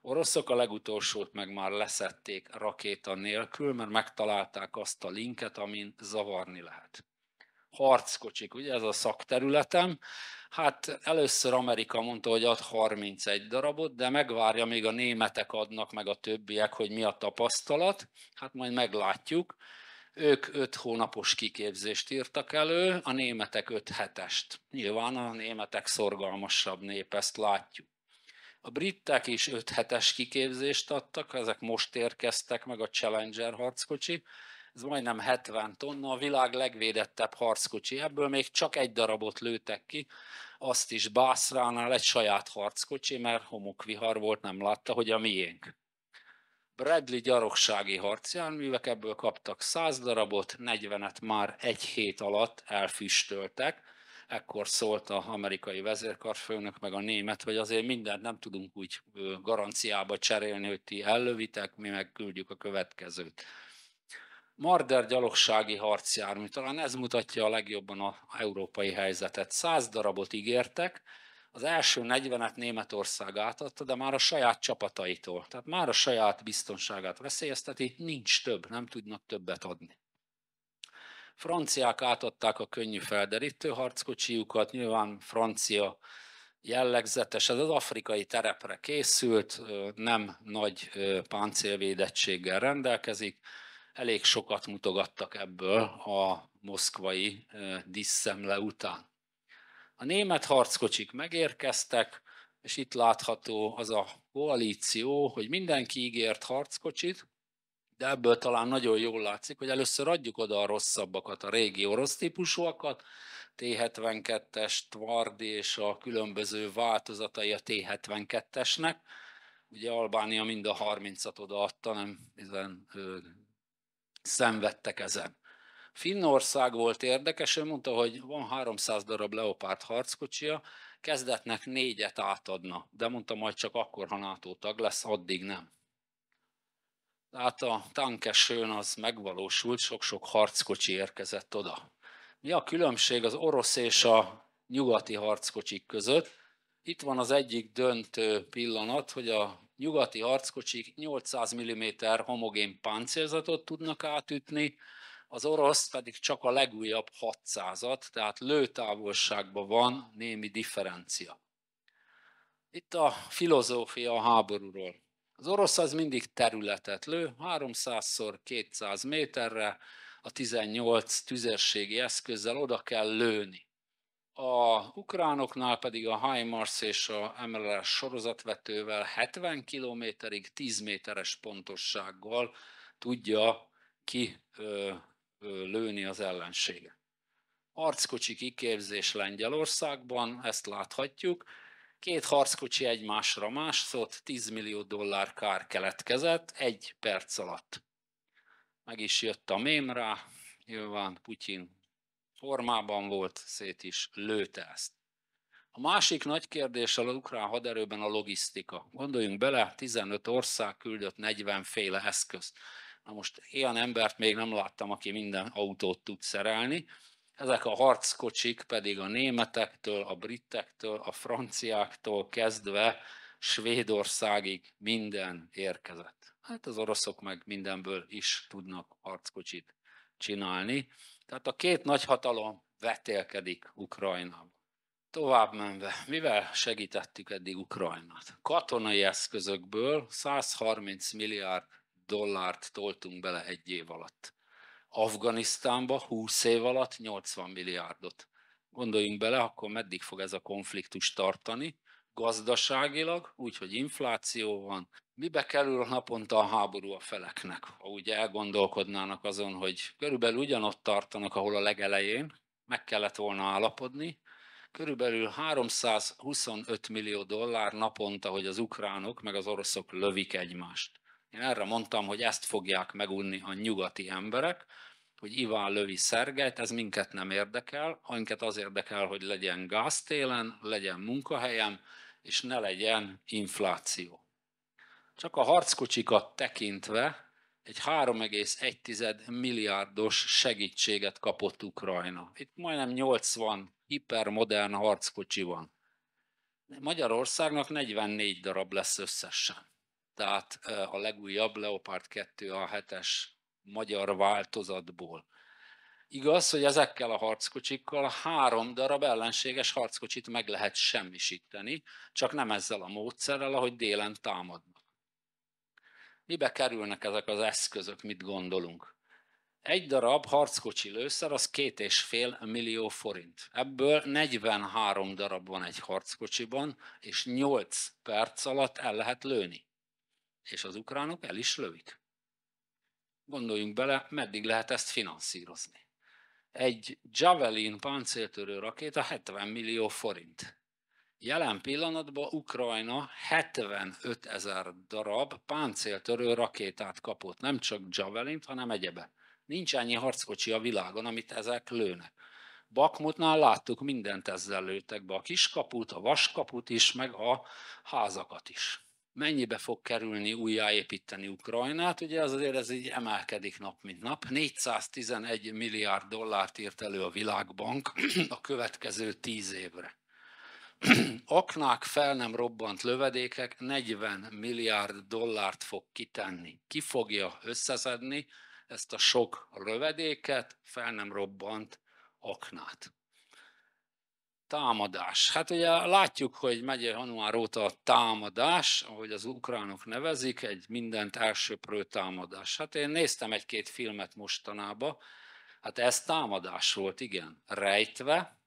oroszok, a legutolsót meg már leszették rakéta nélkül, mert megtalálták azt a linket, amin zavarni lehet. Harckocsik, ugye ez a szakterületem. Hát először Amerika mondta, hogy ad 31 darabot, de megvárja, még a németek adnak, meg a többiek, hogy mi a tapasztalat. Hát majd meglátjuk. Ők öt hónapos kiképzést írtak elő, a németek öt hetest. Nyilván a németek szorgalmasabb nép, ezt látjuk. A britek is öt hetes kiképzést adtak, ezek most érkeztek meg a Challenger harckocsi, ez majdnem 70 tonna, a világ legvédettebb harckocsi, ebből még csak egy darabot lőtek ki, azt is Bászránál egy saját harckocsi, mert homokvihar volt, nem látta, hogy a miénk. Bradley gyarogsági harcjárművek, ebből kaptak 100 darabot, 40-et már egy hét alatt elfüstöltek. Ekkor szólt az amerikai vezérkarfőnök, meg a német, hogy azért mindent nem tudunk úgy garanciába cserélni, hogy ti ellövitek, mi megküldjük a következőt. Marder gyalogsági harcjármű, talán ez mutatja a legjobban a európai helyzetet. 100 darabot ígértek, az első 40-et Németország átadta, de már a saját csapataitól. Tehát már a saját biztonságát veszélyezteti, nincs több, nem tudnak többet adni. Franciák átadták a könnyű felderítő harckocsijukat, nyilván francia jellegzetes, ez az afrikai terepre készült, nem nagy páncélvédettséggel rendelkezik, elég sokat mutogattak ebből a moszkvai diszemle után. A német harckocsik megérkeztek, és itt látható az a koalíció, hogy mindenki ígért harckocsit, de ebből talán nagyon jól látszik, hogy először adjuk oda a rosszabbakat, a régi orosz típusúakat, T-72-es, Tvardi és a különböző változatai a T-72-esnek. Ugye Albánia mind a 30-at odaadta, nem ezen ö, szenvedtek ezen. Finnország volt érdekes, ő mondta, hogy van 300 darab Leopard harckocsia, kezdetnek négyet átadna, de mondta majd csak akkor, ha NATO tag lesz, addig nem. Tehát a tankesőn az megvalósult, sok-sok harckocsi érkezett oda. Mi a különbség az orosz és a nyugati harckocsik között? Itt van az egyik döntő pillanat, hogy a nyugati harckocsik 800 mm homogén páncélzatot tudnak átütni, az orosz pedig csak a legújabb 600 tehát lőtávolságban van némi differencia. Itt a filozófia a háborúról. Az orosz az mindig területet lő, 300-szor 200 méterre, a 18 tüzérségi eszközzel oda kell lőni. A ukránoknál pedig a HIMARS és a MLS sorozatvetővel 70 kilométerig 10 méteres pontossággal tudja ki lőni az ellensége. Harckocsi kiképzés Lengyelországban, ezt láthatjuk. Két harckocsi egymásra mászott, 10 millió dollár kár keletkezett egy perc alatt. Meg is jött a mém rá, nyilván Putyin formában volt, szét is lőte ezt. A másik nagy kérdés a ukrán haderőben a logisztika. Gondoljunk bele, 15 ország küldött 40 féle eszközt. Na most ilyen embert még nem láttam, aki minden autót tud szerelni. Ezek a harckocsik pedig a németektől, a britektől, a franciáktól kezdve Svédországig minden érkezett. Hát az oroszok meg mindenből is tudnak harckocsit csinálni. Tehát a két nagyhatalom vetélkedik Ukrajnában. Tovább menve, mivel segítettük eddig Ukrajnát? Katonai eszközökből 130 milliárd dollárt toltunk bele egy év alatt. Afganisztánba 20 év alatt 80 milliárdot. Gondoljunk bele, akkor meddig fog ez a konfliktus tartani, gazdaságilag, úgyhogy infláció van. Mibe kerül a naponta a háború a feleknek? Ha úgy elgondolkodnának azon, hogy körülbelül ugyanott tartanak, ahol a legelején, meg kellett volna állapodni, körülbelül 325 millió dollár naponta, hogy az ukránok meg az oroszok lövik egymást. Én erre mondtam, hogy ezt fogják megunni a nyugati emberek, hogy Iván lövi szergejt, ez minket nem érdekel, minket az érdekel, hogy legyen gáztélen, legyen munkahelyem, és ne legyen infláció. Csak a harckocsikat tekintve egy 3,1 milliárdos segítséget kapott Ukrajna. Itt majdnem 80 hipermodern harckocsi van. Magyarországnak 44 darab lesz összesen tehát a legújabb Leopard 2 a 7-es magyar változatból. Igaz, hogy ezekkel a harckocsikkal három darab ellenséges harckocsit meg lehet semmisíteni, csak nem ezzel a módszerrel, ahogy délen támadnak. Mibe kerülnek ezek az eszközök, mit gondolunk? Egy darab harckocsi lőszer az két és fél millió forint. Ebből 43 darab van egy harckocsiban, és 8 perc alatt el lehet lőni és az ukránok el is lövik. Gondoljunk bele, meddig lehet ezt finanszírozni. Egy Javelin páncéltörő rakéta 70 millió forint. Jelen pillanatban Ukrajna 75 ezer darab páncéltörő rakétát kapott, nem csak Javelint, hanem egyebe. Nincs ennyi harckocsi a világon, amit ezek lőnek. Bakmutnál láttuk, mindent ezzel lőttek be, a kiskaput, a vaskaput is, meg a házakat is mennyibe fog kerülni újjáépíteni Ukrajnát, ugye az azért ez így emelkedik nap mint nap. 411 milliárd dollárt írt elő a Világbank a következő 10 évre. Aknák fel nem robbant lövedékek 40 milliárd dollárt fog kitenni. Ki fogja összeszedni ezt a sok lövedéket, fel nem robbant aknát? Támadás. Hát ugye látjuk, hogy megy január óta a támadás, ahogy az ukránok nevezik, egy mindent elsöprő támadás. Hát én néztem egy-két filmet mostanában, hát ez támadás volt, igen, rejtve,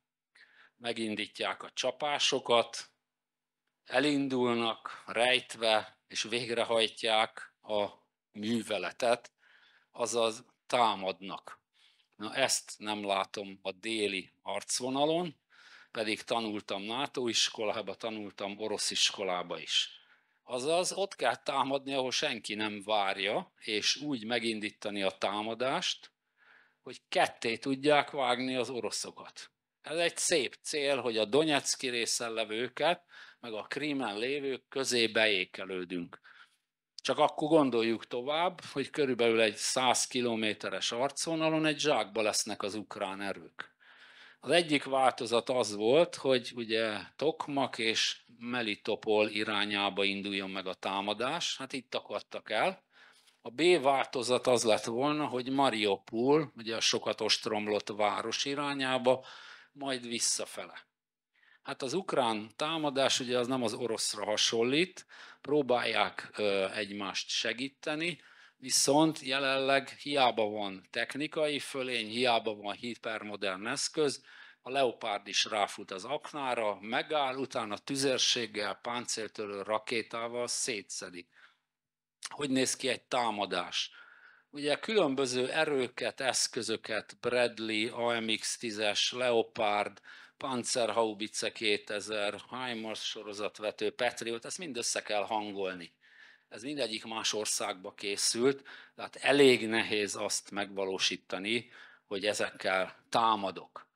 megindítják a csapásokat, elindulnak rejtve, és végrehajtják a műveletet, azaz támadnak. Na ezt nem látom a déli arcvonalon, pedig tanultam NATO iskolába, tanultam orosz iskolába is. Azaz ott kell támadni, ahol senki nem várja, és úgy megindítani a támadást, hogy ketté tudják vágni az oroszokat. Ez egy szép cél, hogy a Donetszki részen levőket, meg a Krímen lévők közé beékelődünk. Csak akkor gondoljuk tovább, hogy körülbelül egy 100 kilométeres arcvonalon egy zsákba lesznek az ukrán erők. Az egyik változat az volt, hogy ugye Tokmak és Melitopol irányába induljon meg a támadás, hát itt akadtak el. A B változat az lett volna, hogy Mariupol, ugye a sokat ostromlott város irányába, majd visszafele. Hát az ukrán támadás ugye az nem az oroszra hasonlít, próbálják egymást segíteni, viszont jelenleg hiába van technikai fölény, hiába van hipermodern eszköz, a leopárd is ráfut az aknára, megáll, utána tüzérséggel, páncéltörő rakétával szétszedik. Hogy néz ki egy támadás? Ugye különböző erőket, eszközöket, Bradley, AMX-10-es, Leopard, Panzerhaubitze 2000, HIMARS sorozatvető, Patriot, ezt mind össze kell hangolni ez mindegyik más országba készült, tehát elég nehéz azt megvalósítani, hogy ezekkel támadok.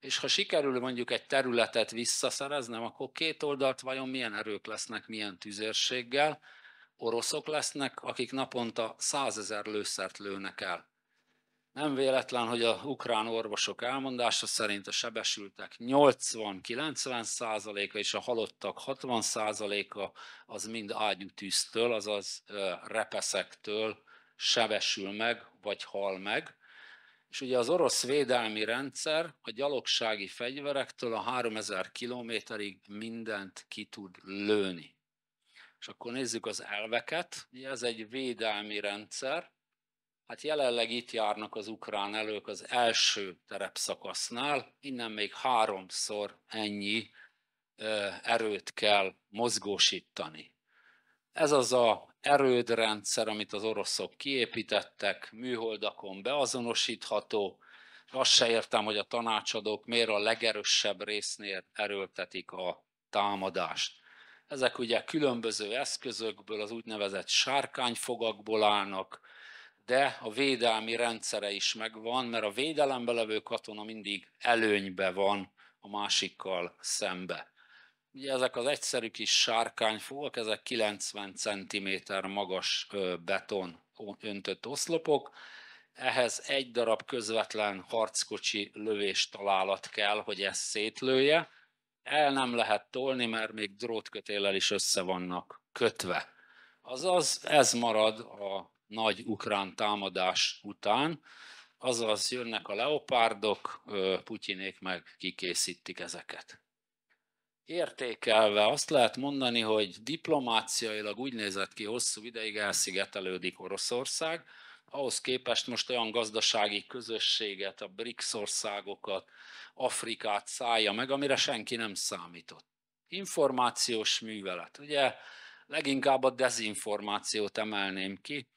És ha sikerül mondjuk egy területet visszaszereznem, akkor két oldalt vajon milyen erők lesznek, milyen tüzérséggel, oroszok lesznek, akik naponta százezer lőszert lőnek el. Nem véletlen, hogy a ukrán orvosok elmondása szerint a sebesültek 80-90 százaléka és a halottak 60 százaléka az mind ágyútűztől, azaz repeszektől sebesül meg, vagy hal meg. És ugye az orosz védelmi rendszer a gyalogsági fegyverektől a 3000 kilométerig mindent ki tud lőni. És akkor nézzük az elveket. Ugye ez egy védelmi rendszer, Hát jelenleg itt járnak az ukrán elők az első terepszakasznál, innen még háromszor ennyi erőt kell mozgósítani. Ez az a erődrendszer, amit az oroszok kiépítettek, műholdakon beazonosítható, és azt se értem, hogy a tanácsadók miért a legerősebb résznél erőltetik a támadást. Ezek ugye különböző eszközökből, az úgynevezett sárkányfogakból állnak, de a védelmi rendszere is megvan, mert a védelembe levő katona mindig előnybe van a másikkal szembe. Ugye ezek az egyszerű kis sárkányfúvak, ezek 90 cm magas beton öntött oszlopok, ehhez egy darab közvetlen harckocsi lövés találat kell, hogy ezt szétlője. El nem lehet tolni, mert még drótkötéllel is össze vannak kötve. Azaz ez marad a nagy ukrán támadás után, azaz jönnek a leopárdok, Putyinék meg kikészítik ezeket. Értékelve azt lehet mondani, hogy diplomáciailag úgy nézett ki hosszú ideig elszigetelődik Oroszország, ahhoz képest most olyan gazdasági közösséget, a BRICS országokat, Afrikát szállja meg, amire senki nem számított. Információs művelet. Ugye leginkább a dezinformációt emelném ki,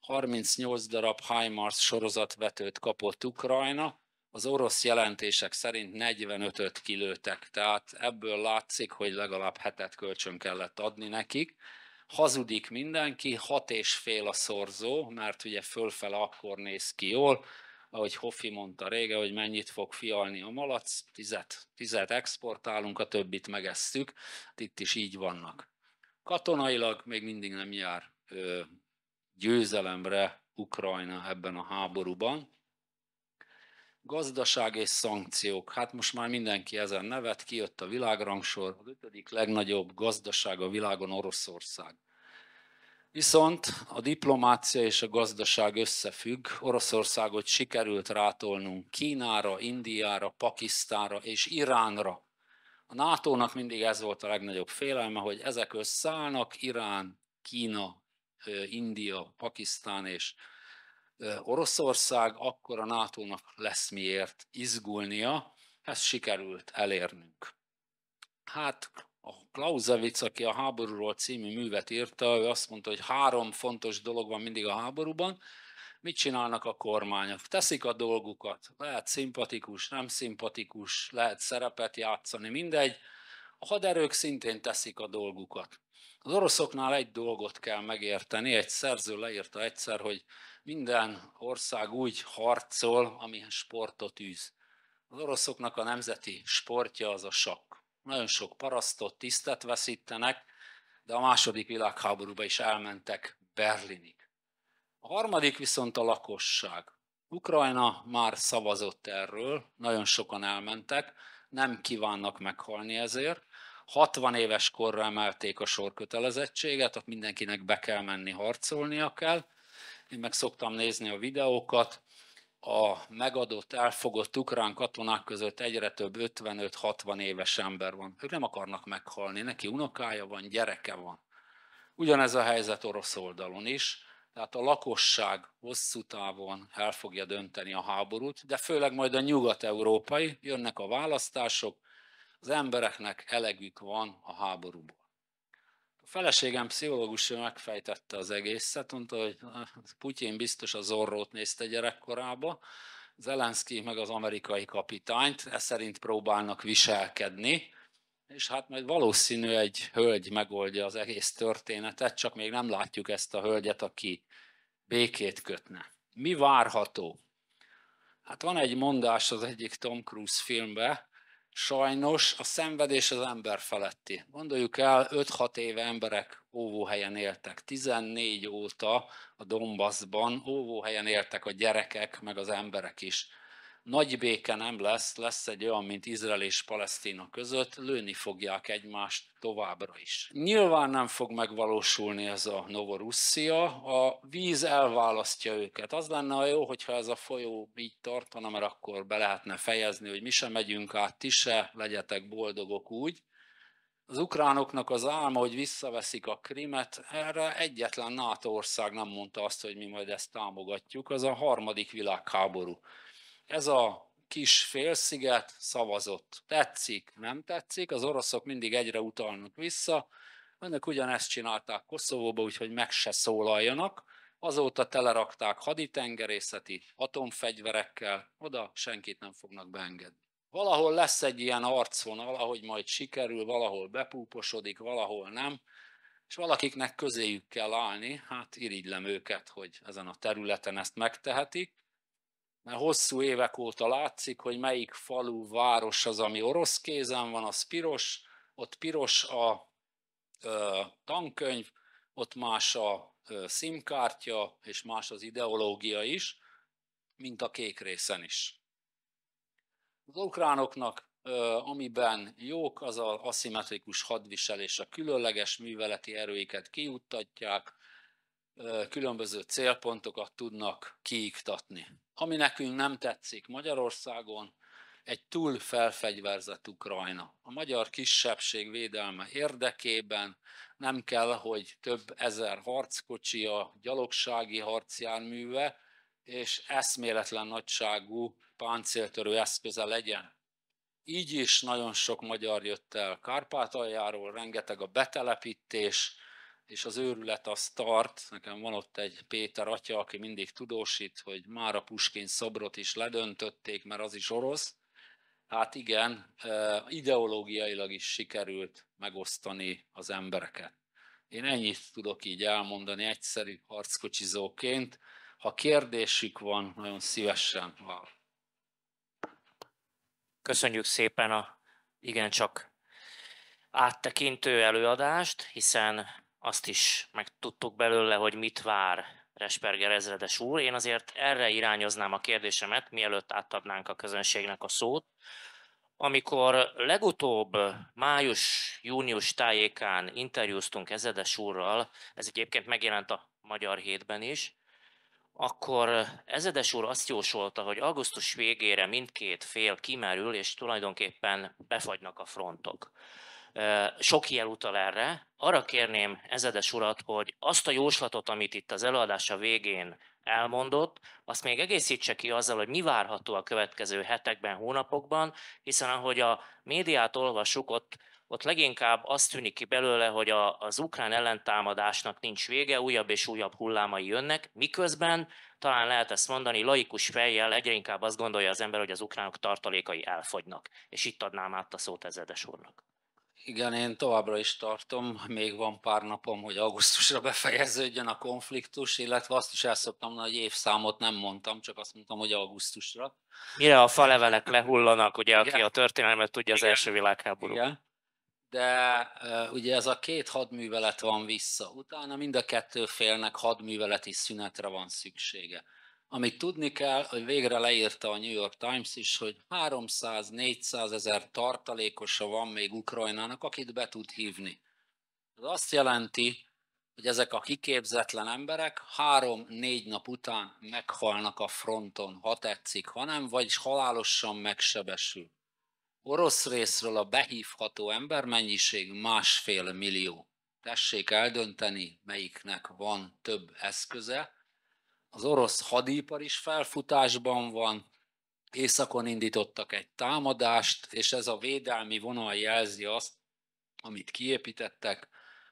38 darab HIMARS sorozatvetőt kapott Ukrajna, az orosz jelentések szerint 45-öt kilőtek, tehát ebből látszik, hogy legalább hetet kölcsön kellett adni nekik. Hazudik mindenki, hat és fél a szorzó, mert ugye fölfele akkor néz ki jól, ahogy Hoffi mondta rége, hogy mennyit fog fialni a malac, tizet, tizet exportálunk, a többit megesszük, itt is így vannak. Katonailag még mindig nem jár ö, győzelemre Ukrajna ebben a háborúban. Gazdaság és szankciók. Hát most már mindenki ezen nevet, kijött a világrangsor. Az ötödik legnagyobb gazdaság a világon Oroszország. Viszont a diplomácia és a gazdaság összefügg. Oroszországot sikerült rátolnunk Kínára, Indiára, Pakisztánra és Iránra. A NATO-nak mindig ez volt a legnagyobb félelme, hogy ezek összeállnak, Irán, Kína, India, Pakisztán és Oroszország, akkor a NATO-nak lesz miért izgulnia. Ezt sikerült elérnünk. Hát a Clausewitz, aki a háborúról című művet írta, ő azt mondta, hogy három fontos dolog van mindig a háborúban. Mit csinálnak a kormányok? Teszik a dolgukat. Lehet szimpatikus, nem szimpatikus, lehet szerepet játszani, mindegy a haderők szintén teszik a dolgukat. Az oroszoknál egy dolgot kell megérteni, egy szerző leírta egyszer, hogy minden ország úgy harcol, amilyen sportot űz. Az oroszoknak a nemzeti sportja az a sakk. Nagyon sok parasztot, tisztet veszítenek, de a második világháborúba is elmentek Berlinig. A harmadik viszont a lakosság. Ukrajna már szavazott erről, nagyon sokan elmentek, nem kívánnak meghalni ezért, 60 éves korra emelték a sorkötelezettséget, ott mindenkinek be kell menni, harcolnia kell. Én meg szoktam nézni a videókat, a megadott, elfogott ukrán katonák között egyre több 55-60 éves ember van. Ők nem akarnak meghalni, neki unokája van, gyereke van. Ugyanez a helyzet orosz oldalon is, tehát a lakosság hosszú távon el fogja dönteni a háborút, de főleg majd a nyugat-európai, jönnek a választások, az embereknek elegük van a háborúból. A feleségem pszichológus megfejtette az egészet, mondta, hogy Putyin biztos az orrót nézte gyerekkorába, Zelenszky meg az amerikai kapitányt, ez szerint próbálnak viselkedni, és hát majd valószínű egy hölgy megoldja az egész történetet, csak még nem látjuk ezt a hölgyet, aki békét kötne. Mi várható? Hát van egy mondás az egyik Tom Cruise filmben sajnos a szenvedés az ember feletti. Gondoljuk el, 5-6 éve emberek óvóhelyen éltek. 14 óta a Dombaszban óvóhelyen éltek a gyerekek, meg az emberek is nagy béke nem lesz, lesz egy olyan, mint Izrael és Palesztina között, lőni fogják egymást továbbra is. Nyilván nem fog megvalósulni ez a Novorusszia, a víz elválasztja őket. Az lenne a jó, hogyha ez a folyó így tartana, mert akkor be lehetne fejezni, hogy mi sem megyünk át, ti se, legyetek boldogok úgy. Az ukránoknak az álma, hogy visszaveszik a krimet, erre egyetlen NATO ország nem mondta azt, hogy mi majd ezt támogatjuk, az a harmadik világháború ez a kis félsziget szavazott. Tetszik, nem tetszik, az oroszok mindig egyre utalnak vissza, önök ugyanezt csinálták Koszovóba, úgyhogy meg se szólaljanak. Azóta telerakták haditengerészeti atomfegyverekkel, oda senkit nem fognak beengedni. Valahol lesz egy ilyen arcvonal, ahogy majd sikerül, valahol bepúposodik, valahol nem, és valakiknek közéjük kell állni, hát irigylem őket, hogy ezen a területen ezt megtehetik mert hosszú évek óta látszik, hogy melyik falu, város az, ami orosz kézen van, az piros, ott piros a ö, tankönyv, ott más a ö, szimkártya, és más az ideológia is, mint a kék részen is. Az ukránoknak, ö, amiben jók, az a aszimmetrikus hadviselés, a különleges műveleti erőiket kiuttatják, ö, különböző célpontokat tudnak kiiktatni ami nekünk nem tetszik Magyarországon, egy túl felfegyverzett Ukrajna. A magyar kisebbség védelme érdekében nem kell, hogy több ezer harckocsi a gyalogsági harcjárműve és eszméletlen nagyságú páncéltörő eszköze legyen. Így is nagyon sok magyar jött el Kárpátaljáról, rengeteg a betelepítés, és az őrület az tart. Nekem van ott egy Péter atya, aki mindig tudósít, hogy már a Puskin szobrot is ledöntötték, mert az is orosz. Hát igen, ideológiailag is sikerült megosztani az embereket. Én ennyit tudok így elmondani egyszerű harckocsizóként. Ha kérdésük van, nagyon szívesen van.
Köszönjük szépen a igencsak áttekintő előadást, hiszen azt is megtudtuk belőle, hogy mit vár Resperger ezredes úr. Én azért erre irányoznám a kérdésemet, mielőtt átadnánk a közönségnek a szót. Amikor legutóbb május-június tájékán interjúztunk ezredes úrral, ez egyébként megjelent a Magyar Hétben is, akkor Ezedes úr azt jósolta, hogy augusztus végére mindkét fél kimerül, és tulajdonképpen befagynak a frontok sok jel utal erre. Arra kérném ezedes urat, hogy azt a jóslatot, amit itt az előadása végén elmondott, azt még egészítse ki azzal, hogy mi várható a következő hetekben, hónapokban, hiszen ahogy a médiát olvasuk, ott, ott leginkább azt tűnik ki belőle, hogy a, az ukrán ellentámadásnak nincs vége, újabb és újabb hullámai jönnek, miközben talán lehet ezt mondani, laikus fejjel egyre inkább azt gondolja az ember, hogy az ukránok tartalékai elfogynak. És itt adnám át a szót ezedes úrnak.
Igen, én továbbra is tartom, még van pár napom, hogy augusztusra befejeződjön a konfliktus, illetve azt is elszoktam, hogy évszámot nem mondtam, csak azt mondtam, hogy augusztusra. Mire a falevelek
lehullanak, ugye, aki Igen. a történelmet tudja az Igen. első világháború. Igen.
De ugye ez a két hadművelet van vissza. Utána mind a kettő félnek hadműveleti szünetre van szüksége. Amit tudni kell, hogy végre leírta a New York Times is, hogy 300-400 ezer tartalékosa van még Ukrajnának, akit be tud hívni. Ez azt jelenti, hogy ezek a kiképzetlen emberek három-négy nap után meghalnak a fronton, ha tetszik, ha nem, vagyis halálosan megsebesül. Orosz részről a behívható embermennyiség másfél millió. Tessék eldönteni, melyiknek van több eszköze, az orosz hadipar is felfutásban van, északon indítottak egy támadást, és ez a védelmi vonal jelzi azt, amit kiépítettek,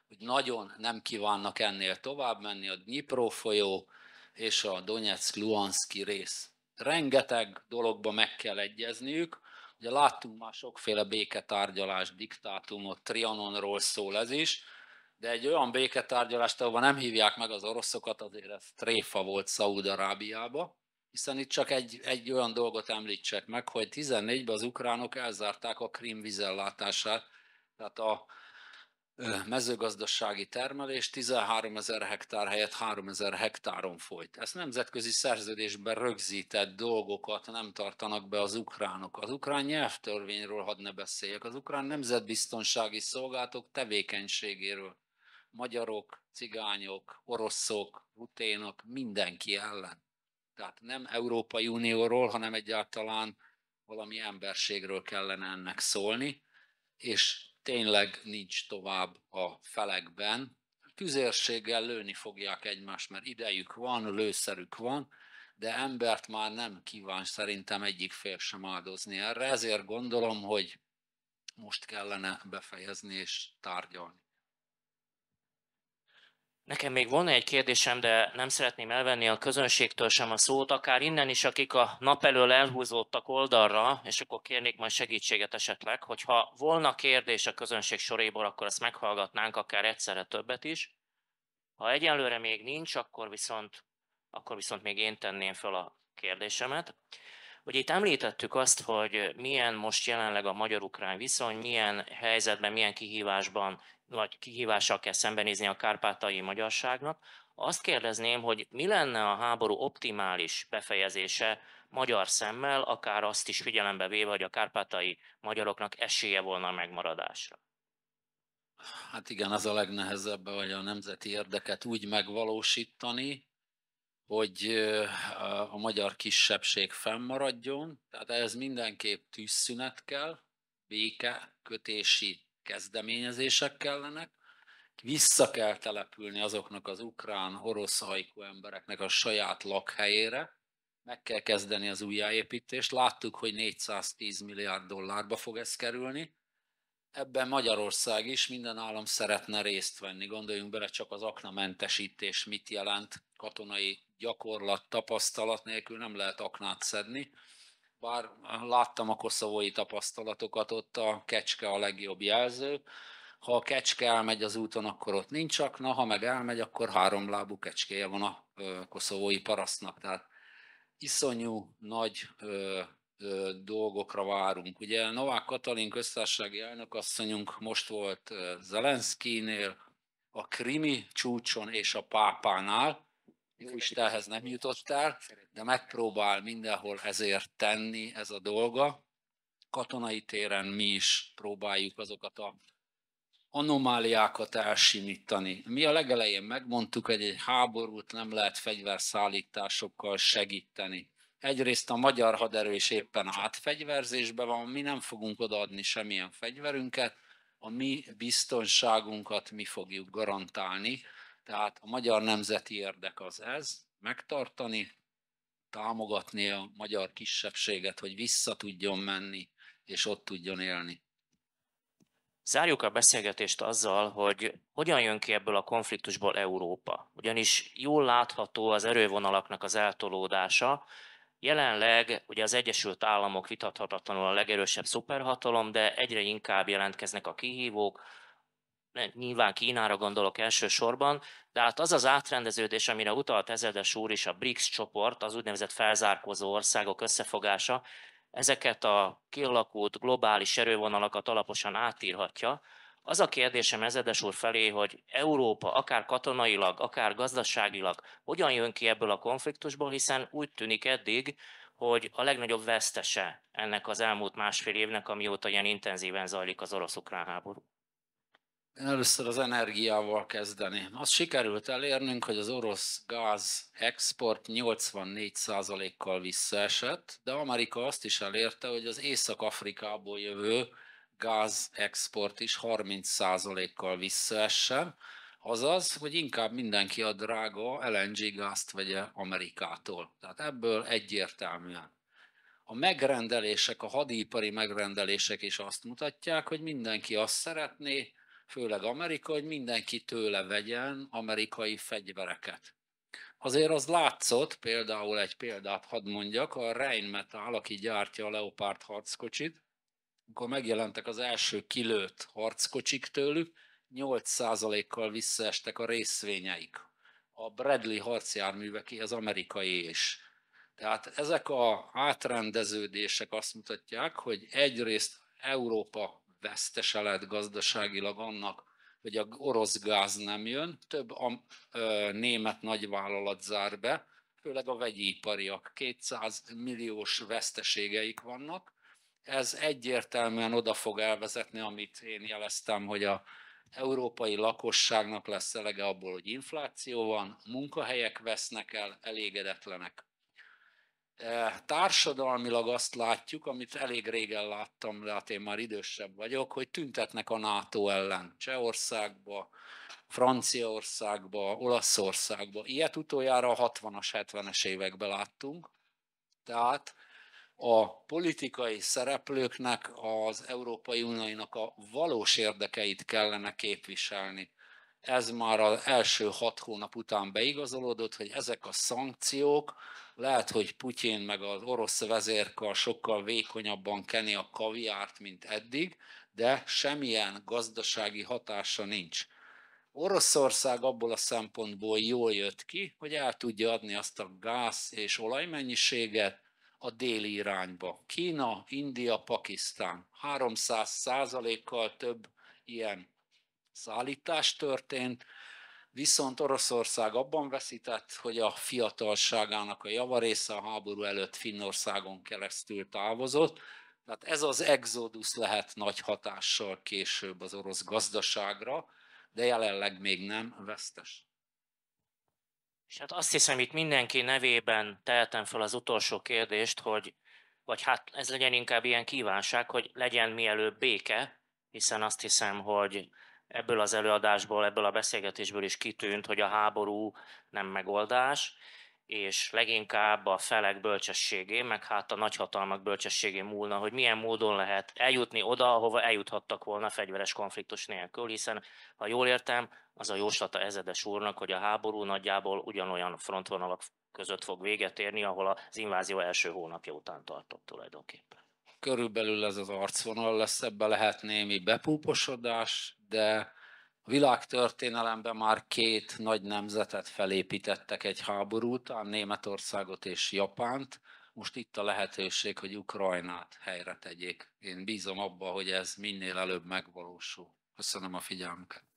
hogy nagyon nem kívánnak ennél tovább menni a Dnipro folyó és a donetsk luanszki rész. Rengeteg dologba meg kell egyezniük, Ugye láttunk már sokféle béketárgyalás diktátumot, Trianonról szól ez is, de egy olyan béketárgyalást, ahol nem hívják meg az oroszokat, azért ez tréfa volt Szaúd-Arábiába, hiszen itt csak egy, egy olyan dolgot említsek meg, hogy 14-ben az ukránok elzárták a krím vízellátását, tehát a mezőgazdasági termelés 13 ezer hektár helyett 3 ezer hektáron folyt. Ezt nemzetközi szerződésben rögzített dolgokat nem tartanak be az ukránok. Az ukrán nyelvtörvényről hadd ne beszéljek, az ukrán nemzetbiztonsági szolgálatok tevékenységéről magyarok, cigányok, oroszok, ruténok, mindenki ellen. Tehát nem Európai Unióról, hanem egyáltalán valami emberségről kellene ennek szólni, és tényleg nincs tovább a felekben. Tüzérséggel lőni fogják egymást, mert idejük van, lőszerük van, de embert már nem kíván szerintem egyik fél sem áldozni erre. Ezért gondolom, hogy most kellene befejezni és tárgyalni.
Nekem még van egy kérdésem, de nem szeretném elvenni a közönségtől sem a szót, akár innen is, akik a nap elől elhúzódtak oldalra, és akkor kérnék majd segítséget esetleg, hogyha volna kérdés a közönség soréból, akkor ezt meghallgatnánk, akár egyszerre többet is. Ha egyenlőre még nincs, akkor viszont, akkor viszont még én tenném fel a kérdésemet. Ugye itt említettük azt, hogy milyen most jelenleg a magyar-ukrán viszony, milyen helyzetben, milyen kihívásban nagy kihívással kell szembenézni a kárpátai magyarságnak. Azt kérdezném, hogy mi lenne a háború optimális befejezése magyar szemmel, akár azt is figyelembe véve, hogy a kárpátai magyaroknak esélye volna a megmaradásra?
Hát igen, az a legnehezebb, hogy a nemzeti érdeket úgy megvalósítani, hogy a magyar kisebbség fennmaradjon. Tehát ez mindenképp tűzszünet kell, béke, kötési kezdeményezések kellenek, vissza kell települni azoknak az ukrán, orosz hajkú embereknek a saját lakhelyére, meg kell kezdeni az újjáépítést. Láttuk, hogy 410 milliárd dollárba fog ez kerülni. Ebben Magyarország is minden állam szeretne részt venni. Gondoljunk bele csak az aknamentesítés, mit jelent katonai gyakorlat, tapasztalat nélkül nem lehet aknát szedni bár láttam a koszovói tapasztalatokat, ott a kecske a legjobb jelző. Ha a kecske elmegy az úton, akkor ott nincs csak, na ha meg elmegy, akkor háromlábú kecskéje van a koszovói parasztnak. Tehát iszonyú nagy ö, ö, dolgokra várunk. Ugye Novák Katalin köztársasági elnökasszonyunk most volt Zelenszkínél, a krimi csúcson és a pápánál, jó Istenhez nem jutottál, de megpróbál mindenhol ezért tenni ez a dolga. Katonai téren mi is próbáljuk azokat a anomáliákat elsimítani. Mi a legelején megmondtuk, hogy egy háborút nem lehet fegyverszállításokkal segíteni. Egyrészt a magyar haderő is éppen átfegyverzésben van, mi nem fogunk odaadni semmilyen fegyverünket, a mi biztonságunkat mi fogjuk garantálni, tehát a magyar nemzeti érdek az ez, megtartani, támogatni a magyar kisebbséget, hogy vissza tudjon
menni, és ott tudjon élni. Zárjuk a beszélgetést azzal, hogy hogyan jön ki ebből a konfliktusból Európa. Ugyanis jól látható az erővonalaknak az eltolódása. Jelenleg ugye az Egyesült Államok vitathatatlanul a legerősebb szuperhatalom, de egyre inkább jelentkeznek a kihívók, nyilván Kínára gondolok elsősorban, de hát az az átrendeződés, amire utalt ezredes úr is, a BRICS csoport, az úgynevezett felzárkózó országok összefogása, ezeket a kialakult globális erővonalakat alaposan átírhatja. Az a kérdésem Ezedes úr felé, hogy Európa akár katonailag, akár gazdaságilag hogyan jön ki ebből a konfliktusból, hiszen úgy tűnik eddig, hogy a legnagyobb vesztese ennek az elmúlt másfél évnek, amióta ilyen intenzíven zajlik az orosz-ukrán háború.
Először az energiával kezdeni. Azt sikerült elérnünk, hogy az orosz gáz export 84%-kal visszaesett, de Amerika azt is elérte, hogy az Észak-Afrikából jövő gáz export is 30%-kal visszaessen, azaz, hogy inkább mindenki a drága LNG gázt vegye Amerikától. Tehát ebből egyértelműen. A megrendelések, a hadipari megrendelések is azt mutatják, hogy mindenki azt szeretné, főleg Amerika, hogy mindenki tőle vegyen amerikai fegyvereket. Azért az látszott, például egy példát hadd mondjak, a Rheinmetall, aki gyártja a Leopard harckocsit, amikor megjelentek az első kilőtt harckocsik tőlük, 8%-kal visszaestek a részvényeik. A Bradley harcjárműveké az amerikai is. Tehát ezek a átrendeződések azt mutatják, hogy egyrészt Európa vesztese lett gazdaságilag annak, hogy a orosz gáz nem jön, több a, német nagyvállalat zár be, főleg a vegyipariak 200 milliós veszteségeik vannak. Ez egyértelműen oda fog elvezetni, amit én jeleztem, hogy a európai lakosságnak lesz elege abból, hogy infláció van, munkahelyek vesznek el, elégedetlenek Eh, társadalmilag azt látjuk, amit elég régen láttam, de hát én már idősebb vagyok, hogy tüntetnek a NATO ellen Csehországba, Franciaországba, Olaszországba. Ilyet utoljára a 60-as, 70-es években láttunk. Tehát a politikai szereplőknek, az Európai Uniónak a valós érdekeit kellene képviselni ez már az első hat hónap után beigazolódott, hogy ezek a szankciók, lehet, hogy Putyin meg az orosz vezérkar sokkal vékonyabban keni a kaviárt, mint eddig, de semmilyen gazdasági hatása nincs. Oroszország abból a szempontból jól jött ki, hogy el tudja adni azt a gáz és olajmennyiséget a déli irányba. Kína, India, Pakisztán 300 kal több ilyen szállítás történt, viszont Oroszország abban veszített, hogy a fiatalságának a javarésze a háború előtt Finnországon keresztül távozott, tehát ez az exodus lehet nagy hatással később az orosz gazdaságra, de jelenleg még nem vesztes.
És hát azt hiszem, itt mindenki nevében tehetem fel az utolsó kérdést, hogy, vagy hát ez legyen inkább ilyen kívánság, hogy legyen mielőbb béke, hiszen azt hiszem, hogy ebből az előadásból, ebből a beszélgetésből is kitűnt, hogy a háború nem megoldás, és leginkább a felek bölcsességén, meg hát a nagyhatalmak bölcsességén múlna, hogy milyen módon lehet eljutni oda, ahova eljuthattak volna fegyveres konfliktus nélkül, hiszen ha jól értem, az a jóslata ezedes úrnak, hogy a háború nagyjából ugyanolyan frontvonalak között fog véget érni, ahol az invázió első hónapja után tartott tulajdonképpen körülbelül ez az arcvonal lesz, ebbe lehet némi bepúposodás, de a
világtörténelemben már két nagy nemzetet felépítettek egy háború után, Németországot és Japánt. Most itt a lehetőség, hogy Ukrajnát helyre tegyék. Én bízom abba, hogy ez minél előbb megvalósul. Köszönöm a figyelmüket.